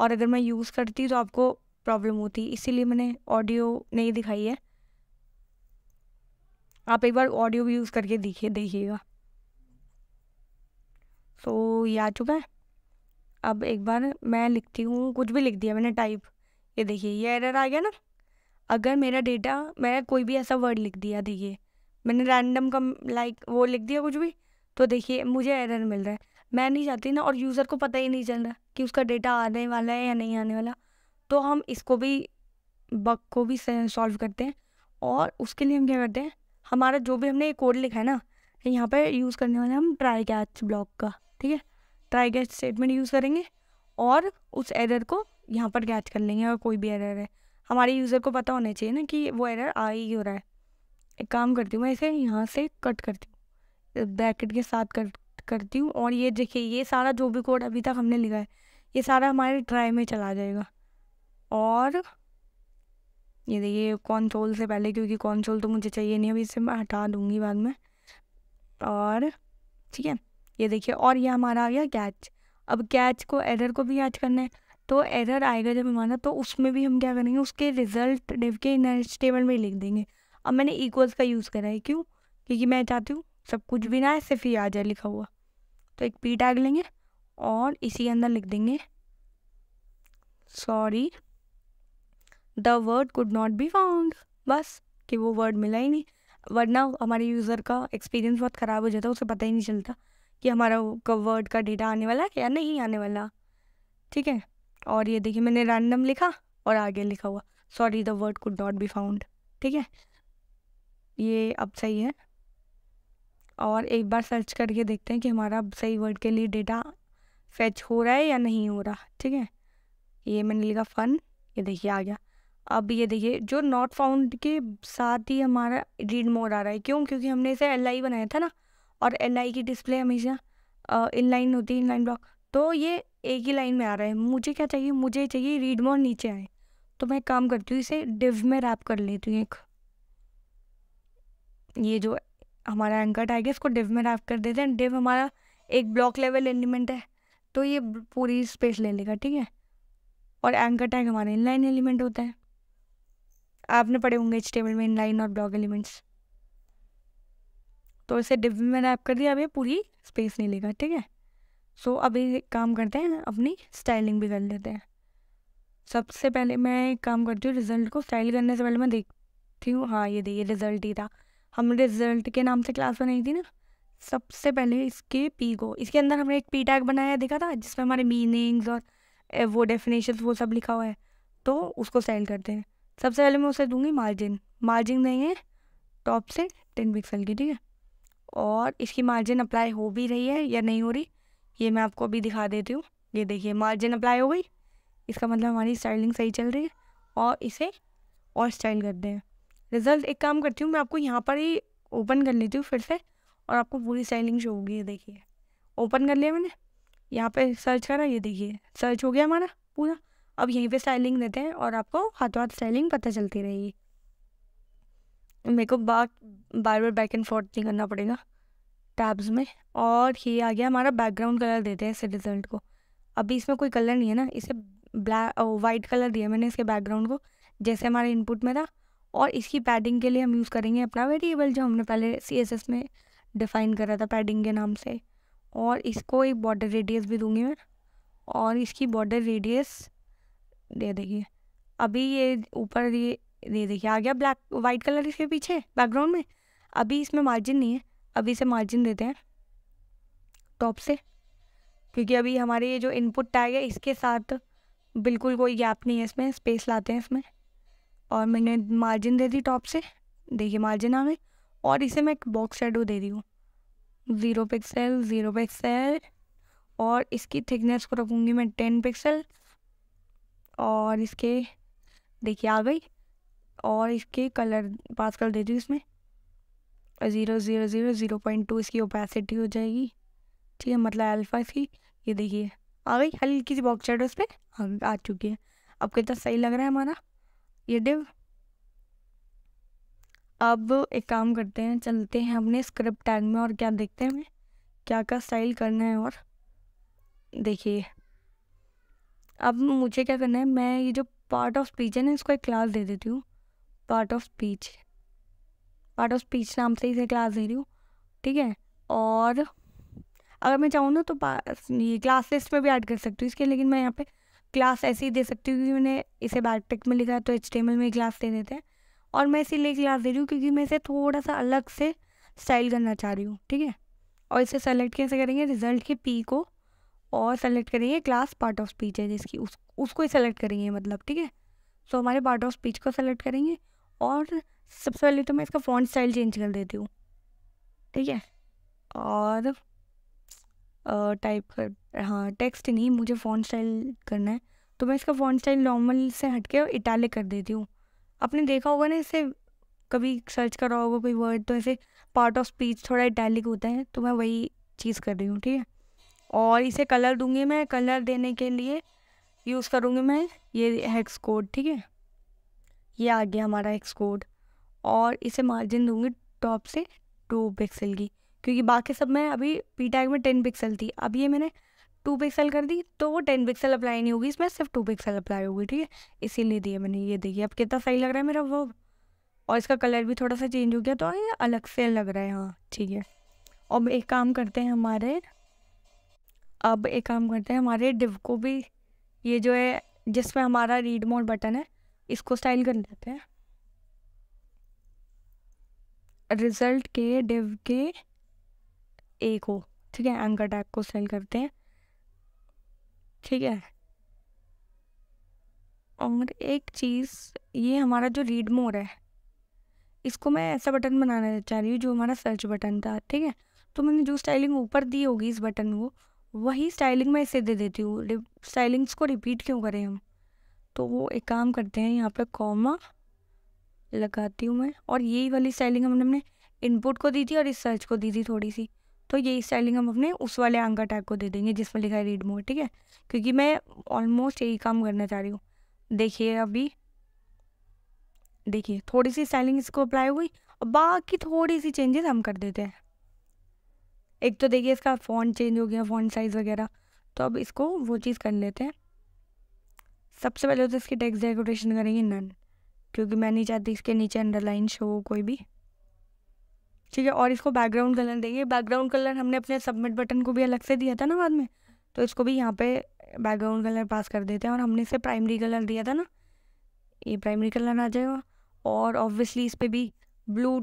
और अगर मैं यूज़ करती तो आपको प्रॉब्लम होती इसीलिए मैंने ऑडियो नहीं दिखाई है आप एक बार ऑडियो भी यूज़ करके देखिए देखिएगा सो तो so, ये आ चुका है अब एक बार मैं लिखती हूँ कुछ भी लिख दिया मैंने टाइप ये देखिए ये एरर आ गया ना अगर मेरा डेटा मैं कोई भी ऐसा वर्ड लिख दिया देखिए मैंने रैंडम कम लाइक वो लिख दिया कुछ भी तो देखिए मुझे एरर मिल रहा है मैं नहीं चाहती ना और यूज़र को पता ही नहीं चल रहा कि उसका डेटा आने वाला है या नहीं आने वाला तो हम इसको भी बग को भी सॉल्व करते हैं और उसके लिए हम क्या करते हैं हमारा जो भी हमने कोड लिखा है ना यहाँ पर यूज़ करने वाले हम ट्राई कैच ब्लॉक का ठीक है ट्राई कैच स्टेटमेंट यूज़ करेंगे और उस एरर को यहाँ पर कैच कर लेंगे और कोई भी एरर है हमारे यूज़र को पता होना चाहिए ना कि वो एरर आ ही हो रहा है एक काम करती हूँ मैं इसे यहाँ से कट करती हूँ ब्रैकेट के साथ कट करती हूँ और ये देखिए ये सारा जो भी कोड अभी तक हमने लिखा है ये सारा हमारे ट्राई में चला जाएगा और ये देखिए कॉन्सोल से पहले क्योंकि कॉन्सोल तो मुझे चाहिए नहीं अभी इसे मैं हटा दूँगी बाद में और ठीक है ये देखिए और ये हमारा आ गया कैच अब कैच को एरर को भी कैच करना है तो एरर आएगा जब हमारा तो उसमें भी हम क्या करेंगे उसके रिजल्ट डिव के टेबल में लिख देंगे अब मैंने इक्वल्स का यूज़ करा है क्यों क्योंकि मैं चाहती हूँ सब कुछ ना है सिर्फ ही आ जाए लिखा हुआ तो एक पी टैग लेंगे और इसी के अंदर लिख देंगे sorry the word could not be found बस कि वो वर्ड मिला ही नहीं वरना हमारे यूज़र का एक्सपीरियंस बहुत ख़राब हो जाता है उसे पता ही नहीं चलता कि हमारा वर्ड का डेटा आने वाला है या नहीं आने वाला ठीक है और ये देखिए मैंने रैंडम लिखा और आगे लिखा हुआ sorry the word could not be found ठीक है ये अब सही है और एक बार सर्च करके देखते हैं कि हमारा सही वर्ड के लिए डेटा फेच हो रहा है या नहीं हो रहा ठीक है ये मैंने लिखा फन ये देखिए आ गया अब ये देखिए जो नॉट फाउंड के साथ ही हमारा रीड मोड आ रहा है क्यों क्योंकि हमने इसे एल आई बनाया था ना और एल आई की डिस्प्ले हमेशा इन लाइन होती है इन लाइन ब्लॉक तो ये एक ही लाइन में आ रहा है मुझे क्या चाहिए मुझे चाहिए रीड मोड नीचे आए तो मैं काम करती हूँ इसे डिव में रैप कर लेती हूँ एक ये जो हमारा एंकर है इसको डिव में रैप कर देते हैं डिव हमारा एक ब्लॉक लेवल एलिमेंट है तो ये पूरी स्पेस ले लेगा ठीक है और एंकर टैग हमारा इनलाइन एलिमेंट होता है आपने पढ़े होंगे एच टेबल में इनलाइन और ब्लॉक एलिमेंट्स तो इसे डिव में रैप कर दिया अब ये पूरी स्पेस नहीं लेगा ठीक है सो अभी काम करते हैं अपनी स्टाइलिंग भी कर लेते हैं सबसे पहले मैं एक काम करती हूँ रिजल्ट को स्टाइल करने से पहले मैं देखती हूँ हाँ ये देखिए रिजल्ट ही था हम रिजल्ट के नाम से क्लास बनाई थी ना सबसे पहले इसके पी को इसके अंदर हमने एक पी टैग बनाया देखा था जिसमें हमारे मीनिंग्स और वो डेफिनेशन वो सब लिखा हुआ है तो उसको सेंड करते हैं सबसे पहले मैं उसे दूंगी मार्जिन मार्जिन नहीं है टॉप से टेन पिक्सल की ठीक है और इसकी मार्जिन अप्लाई हो भी रही है या नहीं हो रही ये मैं आपको अभी दिखा देती हूँ ये देखिए मार्जिन अप्लाई हो गई इसका मतलब हमारी स्टाइलिंग सही चल रही है और इसे और स्टाइल करते हैं रिज़ल्ट एक काम करती हूँ मैं आपको यहाँ पर ही ओपन कर लेती हूँ फिर से और आपको पूरी स्टाइलिंग शो होगी ये देखिए ओपन कर लिया मैंने यहाँ पे सर्च करा ये देखिए सर्च हो गया हमारा पूरा अब यहीं पे स्टाइलिंग देते हैं और आपको हाथों हाथ स्टाइलिंग पता चलती रहेगी मेरे को बार बार बार बैक एंड फोर्थ नहीं करना पड़ेगा टैब्स में और ये आ गया हमारा बैकग्राउंड कलर देते हैं इस रिजल्ट को अभी इसमें कोई कलर नहीं है ना इसे ब्लैक वाइट कलर दिया मैंने इसके बैकग्राउंड को जैसे हमारे इनपुट में था और इसकी पैडिंग के लिए हम यूज़ करेंगे अपना वेरिएबल जो हमने पहले सी में डिफ़ाइन करा था पैडिंग के नाम से और इसको एक बॉर्डर रेडियस भी दूंगी मैं और इसकी बॉर्डर रेडियस दे देखिए अभी ये ऊपर ये दे देखिए आ गया ब्लैक वाइट कलर इसके पीछे बैकग्राउंड में अभी इसमें मार्जिन नहीं है अभी इसे मार्जिन देते हैं टॉप से क्योंकि अभी हमारे ये जो इनपुट टैग है इसके साथ बिल्कुल कोई गैप नहीं है इसमें स्पेस लाते हैं इसमें और मैंने मार्जिन दे दी टॉप से देखिए मार्जिन आ गए और इसे मैं एक बॉक्स शेडो दे रही हूँ ज़ीरो पिक्सल ज़ीरो पिक्सल और इसकी थिकनेस को रखूँगी मैं टेन पिक्सल और इसके देखिए आ गई और इसके कलर पास कर दे हूँ इसमें zero zero zero zero point two इसकी ओपेसिटी हो जाएगी ठीक है मतलब अल्फ़ा इसकी ये देखिए आ गई हल्की सी बॉक्स इस पे हाँ, आ चुकी है अब कितना सही लग रहा है हमारा ये डिव अब एक काम करते हैं चलते हैं अपने स्क्रिप्ट टैग में और क्या देखते हैं हमें क्या क्या स्टाइल करना है और देखिए अब मुझे क्या करना है मैं ये जो पार्ट ऑफ स्पीच है ना इसको एक क्लास दे देती हूँ part of speech part of speech नाम से इसे क्लास दे रही हूँ ठीक है और अगर मैं चाहूँ ना तो ये क्लास लिस्ट में भी ऐड कर सकती हूँ इसके लेकिन मैं यहाँ पर क्लास ऐसे ही दे सकती हूँ क्योंकि मैंने इसे बैकटेक में लिखा है तो एच में ही क्लास दे देते हैं और मैं लिए क्लास दे रही हूँ क्योंकि मैं इसे थोड़ा सा अलग से स्टाइल करना चाह रही हूँ ठीक है और इसे सेलेक्ट कैसे करेंगे रिजल्ट के पी को और सेलेक्ट करेंगे क्लास पार्ट ऑफ स्पीच है जिसकी उस उसको ही सेलेक्ट करेंगे मतलब ठीक है सो हमारे पार्ट ऑफ स्पीच को सेलेक्ट करेंगे और सबसे पहले तो मैं इसका फ़ॉन्ट स्टाइल चेंज कर देती हूँ ठीक है और टाइप कर हाँ टेक्स्ट नहीं मुझे फ़ॉन्ट स्टाइल करना है तो मैं इसका फ़ॉन्ट स्टाइल नॉर्मल से हट के इटैलिक कर देती हूँ आपने देखा होगा ना इसे कभी सर्च करा होगा कोई वर्ड तो ऐसे पार्ट ऑफ स्पीच थोड़ा इटैलिक होता है तो मैं वही चीज़ कर रही हूँ ठीक है और इसे कलर दूंगी मैं कलर देने के लिए यूज़ करूँगी मैं ये हेक्स कोड ठीक है ये आ गया हमारा हेक्स कोड और इसे मार्जिन दूंगी टॉप से टू पिक्सल की क्योंकि बाकी सब मैं अभी पी टैग में टेन पिक्सल थी अब ये मैंने टू पिक्सल कर दी तो वो टेन पिक्सल अप्लाई नहीं होगी इसमें सिर्फ टू पिक्सल अप्लाई होगी ठीक है इसीलिए दिए मैंने ये देखिए अब कितना सही लग रहा है मेरा वो और इसका कलर भी थोड़ा सा चेंज हो गया तो ये अलग से लग रहा है हाँ ठीक है अब एक काम करते हैं हमारे अब एक काम करते हैं हमारे डिव को भी ये जो है जिसमें हमारा रीड मोड बटन है इसको स्टाइल कर लेते हैं रिजल्ट के डिव के ए को ठीक है एंकर टैग को सेल करते हैं ठीक है और एक चीज़ ये हमारा जो रीड मोर है इसको मैं ऐसा बटन बनाना चाह रही हूँ जो हमारा सर्च बटन था ठीक है तो मैंने जो स्टाइलिंग ऊपर दी होगी इस बटन को वही स्टाइलिंग मैं इसे दे देती हूँ स्टाइलिंग्स को रिपीट क्यों करें हम तो वो एक काम करते हैं यहाँ पर कॉमा लगाती हूँ मैं और यही वाली स्टाइलिंग हमने हमने इनपुट को दी थी और इस सर्च को दी थी थोड़ी सी तो यही स्टाइलिंग हम अपने उस वाले आंका टैग को दे देंगे जिसमें लिखा है रीड मोर ठीक है क्योंकि मैं ऑलमोस्ट यही काम करना चाह रही हूँ देखिए अभी देखिए थोड़ी सी स्टाइलिंग इसको अप्लाई हुई और बाकी थोड़ी सी चेंजेस हम कर देते हैं एक तो देखिए इसका फ़ोन चेंज हो गया फोन साइज़ वगैरह तो अब इसको वो चीज़ कर लेते हैं सबसे पहले तो इसकी टेक्स डेकोरेशन करेंगे नन क्योंकि मैं नहीं चाहती इसके नीचे अंडरलाइन शो हो कोई भी ठीक है और इसको बैकग्राउंड कलर देंगे बैकग्राउंड कलर हमने अपने सबमिट बटन को भी अलग से दिया था ना बाद में तो इसको भी यहाँ पे बैकग्राउंड कलर पास कर देते हैं और हमने इसे प्राइमरी कलर दिया था ना ये प्राइमरी कलर आ जाएगा और ऑब्वियसली इस पर भी ब्लू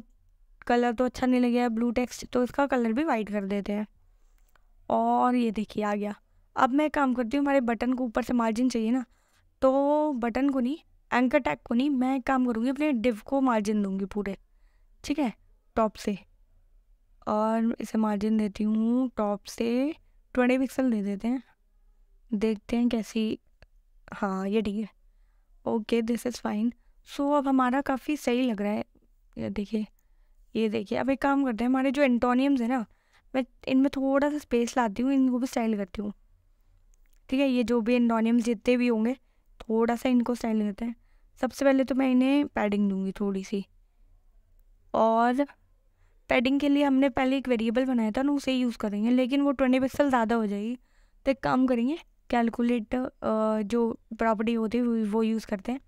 कलर तो अच्छा नहीं लगेगा ब्लू टेक्स्ट तो इसका कलर भी वाइट कर देते हैं और ये देखिए आ गया अब मैं काम करती हूँ हमारे बटन को ऊपर से मार्जिन चाहिए ना तो बटन को नहीं एंकर टैग को नहीं मैं काम करूँगी अपने डिव को मार्जिन दूँगी पूरे ठीक है टॉप से और इसे मार्जिन देती हूँ टॉप से ट्वेंटी पिक्सल दे देते हैं देखते हैं कैसी हाँ ये ठीक है okay this is fine so अब हमारा काफ़ी सही लग रहा है ये देखिए ये देखिए अब एक काम करते हैं हमारे जो एंटोनियम्स हैं ना मैं इनमें थोड़ा सा स्पेस लाती हूँ इनको भी स्टाइल करती हूँ ठीक है ये जो भी एंटोनियम्स जितने भी होंगे थोड़ा सा इनको स्टाइल करते हैं सबसे पहले तो मैं इन्हें पैडिंग दूँगी थोड़ी सी और पैडिंग के लिए हमने पहले एक वेरिएबल बनाया था ना उसे यूज़ करेंगे लेकिन वो ट्वेंटी पिक्सल ज़्यादा हो जाएगी तो एक काम करेंगे कैलकुलेट जो प्रॉपर्टी होती है वो यूज़ करते हैं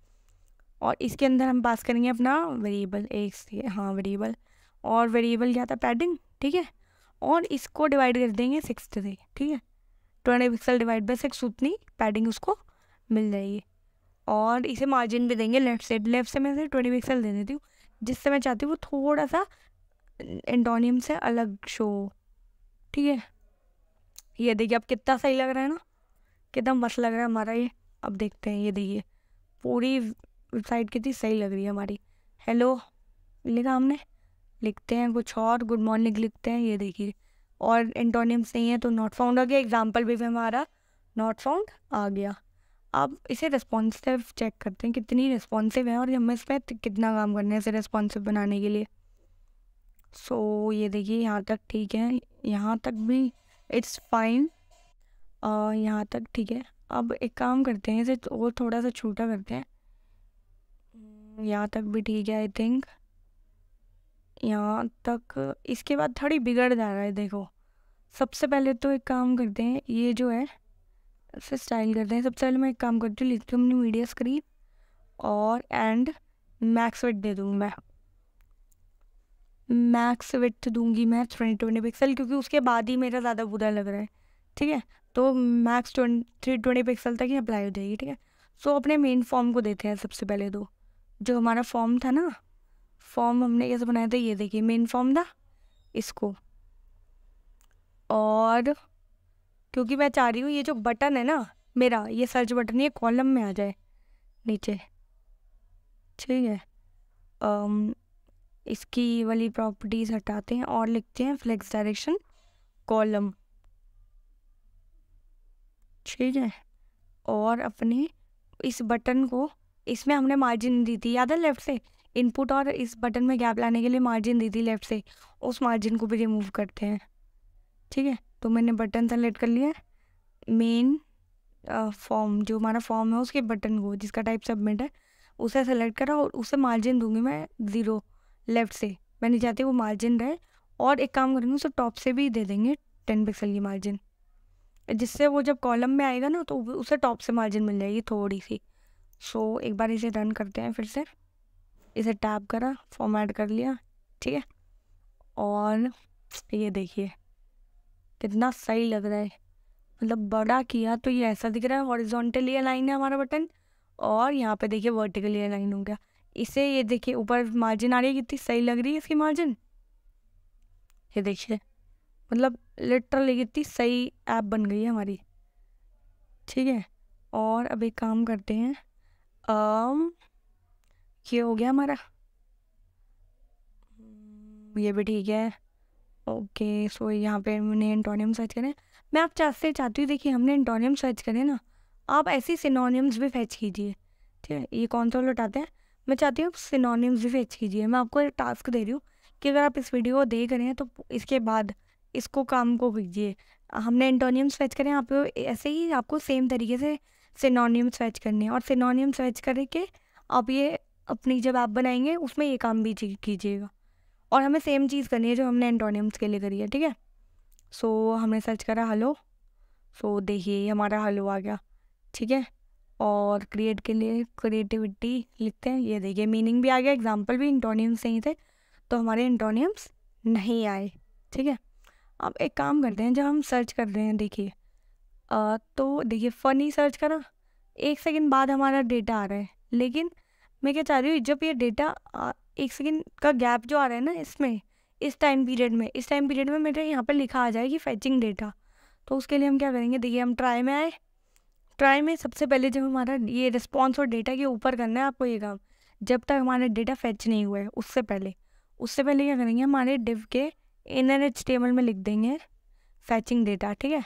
और इसके अंदर हम पास करेंगे अपना वेरिएबल एक हाँ वेरिएबल और वेरिएबल क्या था पैडिंग ठीक है और इसको डिवाइड कर देंगे सिक्स से ठीक है twenty pixel divide by six उतनी पैडिंग उसको मिल जाएगी और इसे मार्जिन भी देंगे लेफ्ट से लेफ्ट से मैं ट्वेंटी पिक्सल दे देती हूँ जिससे मैं चाहती हूँ वो थोड़ा सा एंटोनियम से अलग शो ठीक है ये देखिए अब कितना सही लग रहा है ना कितना मस्त लग रहा है हमारा ये अब देखते हैं ये देखिए पूरी वेबसाइट कितनी सही लग रही है हमारी हेलो लिखा हमने लिखते हैं कुछ और गुड मॉर्निंग लिखते हैं ये देखिए और से ही है तो नॉट फाउंड आ गया एग्जाम्पल भी हमारा नॉट फाउंड आ गया अब इसे रिस्पॉन्सिव चेक करते हैं कितनी रिस्पॉन्सिव है और हमें इस पर कितना काम करना है इसे रिस्पॉन्सिव बनाने के लिए सो so, ये देखिए यहाँ तक ठीक है यहाँ तक भी इट्स फाइन यहाँ तक ठीक है अब एक काम करते हैं इसे तो और थोड़ा सा छोटा करते हैं हम्म, यहाँ तक भी ठीक है आई थिंक यहाँ तक इसके बाद थोड़ी बिगड़ जा रहा है देखो सबसे पहले तो एक काम करते हैं ये जो है इसे स्टाइल करते हैं सबसे पहले मैं एक काम करती हूँ लिखती हूँ अपनी मीडिया स्क्रीन और एंड मैक्स वेट दे दूँ मैं मैक्स विथ दूंगी मैं ट्वेंटी ट्वेंटी पिक्सल क्योंकि उसके बाद ही मेरा ज़्यादा बुरा लग रहा है ठीक है तो max twenty three twenty pixel तक ही अप्लाई हो जाएगी ठीक है सो अपने मेन फॉर्म को देते हैं सबसे पहले तो जो हमारा फॉर्म था ना फॉर्म हमने कैसे बनाया था ये देखिए मेन फॉर्म था इसको और क्योंकि मैं चाह रही हूँ ये जो बटन है ना मेरा ये सर्च बटन ये कॉलम में आ जाए नीचे ठीक है um, इसकी वाली प्रॉपर्टीज़ हटाते हैं और लिखते हैं फ्लेक्स डायरेक्शन कॉलम ठीक है और अपने इस बटन को इसमें हमने मार्जिन दी थी याद है लेफ्ट से इनपुट और इस बटन में गैप लाने के लिए मार्जिन दी थी लेफ्ट से उस मार्जिन को भी रिमूव करते हैं ठीक है तो मैंने बटन सेलेक्ट कर लिया मेन फॉर्म जो हमारा फॉर्म है उसके बटन को जिसका टाइप सबमिट है उसे सेलेक्ट करा और उसे मार्जिन दूंगी मैं ज़ीरो लेफ्ट से मैंने चाहती वो मार्जिन रहे और एक काम करेंगे उसे टॉप से भी दे देंगे टेन पिक्सल की मार्जिन जिससे वो जब कॉलम में आएगा ना तो उसे टॉप से मार्जिन मिल जाएगी थोड़ी सी सो so, एक बार इसे रन करते हैं फिर से इसे टैप करा फॉर्मेट कर लिया ठीक है और ये देखिए कितना सही लग रहा है मतलब बड़ा किया तो ये ऐसा दिख रहा है हॉरिजॉन्टली अलाइन है हमारा बटन और यहाँ पे देखिए वर्टिकली अलाइन हो गया इसे ये देखिए ऊपर मार्जिन आ रही है कितनी सही लग रही है इसकी मार्जिन ये देखिए मतलब लिटरली कितनी सही ऐप बन गई है हमारी ठीक है और अब एक काम करते हैं आम, um, ये हो गया हमारा ये भी ठीक है ओके सो यहाँ पे हमने एंटोनियम सर्च करें मैं आप चाहते चाहती हूँ देखिए हमने एंटोनियम सर्च करें ना आप ऐसे सिनोनियम्स भी फैच कीजिए ठीक है ये कौन सा लौटाते हैं मैं चाहती हूँ सिनोनिम्स भी फेच कीजिए मैं आपको एक टास्क दे रही हूँ कि अगर आप इस वीडियो को देख रहे हैं तो इसके बाद इसको काम को कीजिए हमने एंटोनियम्स फेच करें आप ऐसे ही आपको सेम तरीके से सिनोनियम्स फेच करने हैं और सिनोनियम्स फेच करके आप ये अपनी जब आप बनाएंगे उसमें ये काम भी कीजिएगा और हमें सेम चीज़ करनी है जो हमने एंटोनियम्स के लिए करी है ठीक है सो हमने सर्च करा हलो सो देखिए हमारा हलो आ गया ठीक है और क्रिएट के लिए क्रिएटिविटी लिखते हैं ये देखिए मीनिंग भी आ गया एग्जाम्पल भी इंटोनियम से ही थे तो हमारे इंटोनियम्स नहीं आए ठीक है अब एक काम करते हैं जब हम सर्च कर रहे हैं देखिए तो देखिए फ़नी सर्च करा एक सेकंड बाद हमारा डेटा आ रहा है लेकिन मैं क्या चाह रही हूँ जब ये डेटा एक सेकेंड का गैप जो आ रहा है ना इसमें इस टाइम पीरियड में इस टाइम पीरियड में मेरे यहाँ पर लिखा आ जाए कि फैचिंग डेटा तो उसके लिए हम क्या करेंगे देखिए हम ट्राई में आए ट्राई में सबसे पहले जब हमारा ये रिस्पॉन्स और डेटा के ऊपर करना है आपको ये काम जब तक हमारा डेटा फैच नहीं हुआ है उससे पहले उससे पहले क्या करेंगे हमारे डिव के इनर एच टेबल में लिख देंगे फैचिंग डेटा ठीक है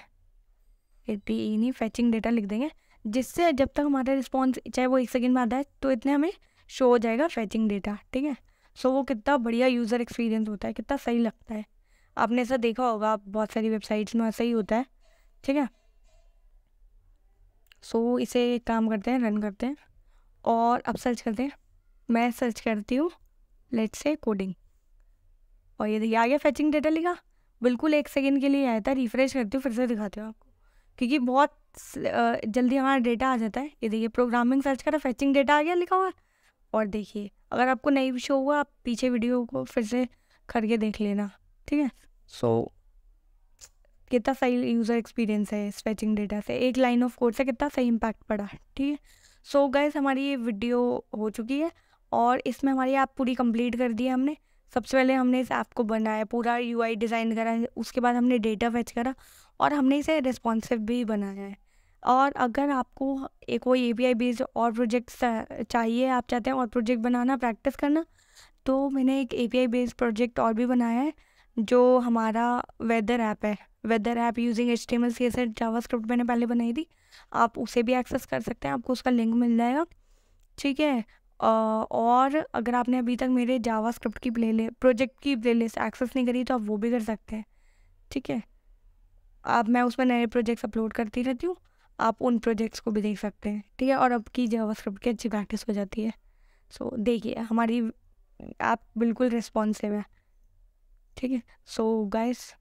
ए भी ये नहीं फैचिंग डेटा लिख देंगे जिससे जब तक हमारा रिस्पॉन्स चाहे वो एक सेकेंड में आता है तो इतने हमें शो हो जाएगा फैचिंग डेटा ठीक है सो वो कितना बढ़िया यूज़र एक्सपीरियंस होता है कितना सही लगता है आपने ऐसा देखा होगा आप बहुत सारी वेबसाइट्स में ऐसा ही होता है ठीक है सो so, इसे काम करते हैं रन करते हैं और अब सर्च करते हैं मैं सर्च करती हूँ लेट्स से कोडिंग और ये देखिए आ गया फैचिंग डेटा लिखा बिल्कुल एक सेकेंड के लिए आया था रिफ्रेश करती हूँ फिर से दिखाती हूँ आपको क्योंकि बहुत जल्दी हमारा डेटा आ जाता है ये देखिए प्रोग्रामिंग सर्च करा फैचिंग डेटा आ गया लिखा हुआ और देखिए अगर आपको नहीं शो हुआ आप पीछे वीडियो को फिर से करके देख लेना ठीक है सो कितना सही यूज़र एक्सपीरियंस है स्ट्रेचिंग डेटा से एक लाइन ऑफ कोड से कितना सही इम्पैक्ट पड़ा ठीक है सो गैस हमारी ये वीडियो हो चुकी है और इसमें हमारी ऐप पूरी कंप्लीट कर दी है हमने सबसे पहले हमने इस ऐप को बनाया पूरा यू डिज़ाइन करा उसके बाद हमने डेटा फैच करा और हमने इसे रिस्पॉन्सिव भी बनाया है और अगर आपको एक वो ए पी आई बेस्ड और प्रोजेक्ट चाहिए आप चाहते हैं और प्रोजेक्ट बनाना प्रैक्टिस करना तो मैंने एक A P I based project और भी बनाया है जो हमारा वेदर ऐप है weather app using H T M L C S JavaScript मैंने पहले बनाई थी आप उसे भी एक्सेस कर सकते हैं आपको उसका लिंक मिल जाएगा ठीक है और अगर आपने अभी तक मेरे जावा स्क्रिप्ट की प्ले प्रोजेक्ट की प्ले लिस्ट एक्सेस नहीं करी तो आप वो भी कर सकते हैं ठीक है आप मैं उसमें नए प्रोजेक्ट्स अपलोड करती रहती हूँ आप उन प्रोजेक्ट्स को भी देख सकते हैं ठीक है और अब की जावा स्क्रिप्ट की अच्छी प्रैक्टिस हो जाती है सो देखिए हमारी ऐप बिल्कुल रिस्पॉन्सिव है ठीक है सो गाइस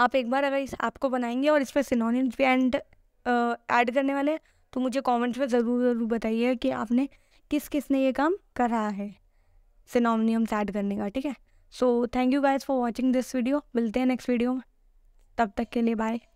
आप एक बार अगर इस ऐप को बनाएंगे और इसमें सिनोनिम्स भी एंड ऐड करने वाले तो मुझे कमेंट्स में ज़रूर ज़रूर बताइए कि आपने किस किस ने ये काम करा है सिनोनिम्स ऐड करने का ठीक है so thank you guys for watching this video मिलते हैं नेक्स्ट वीडियो में तब तक के लिए बाय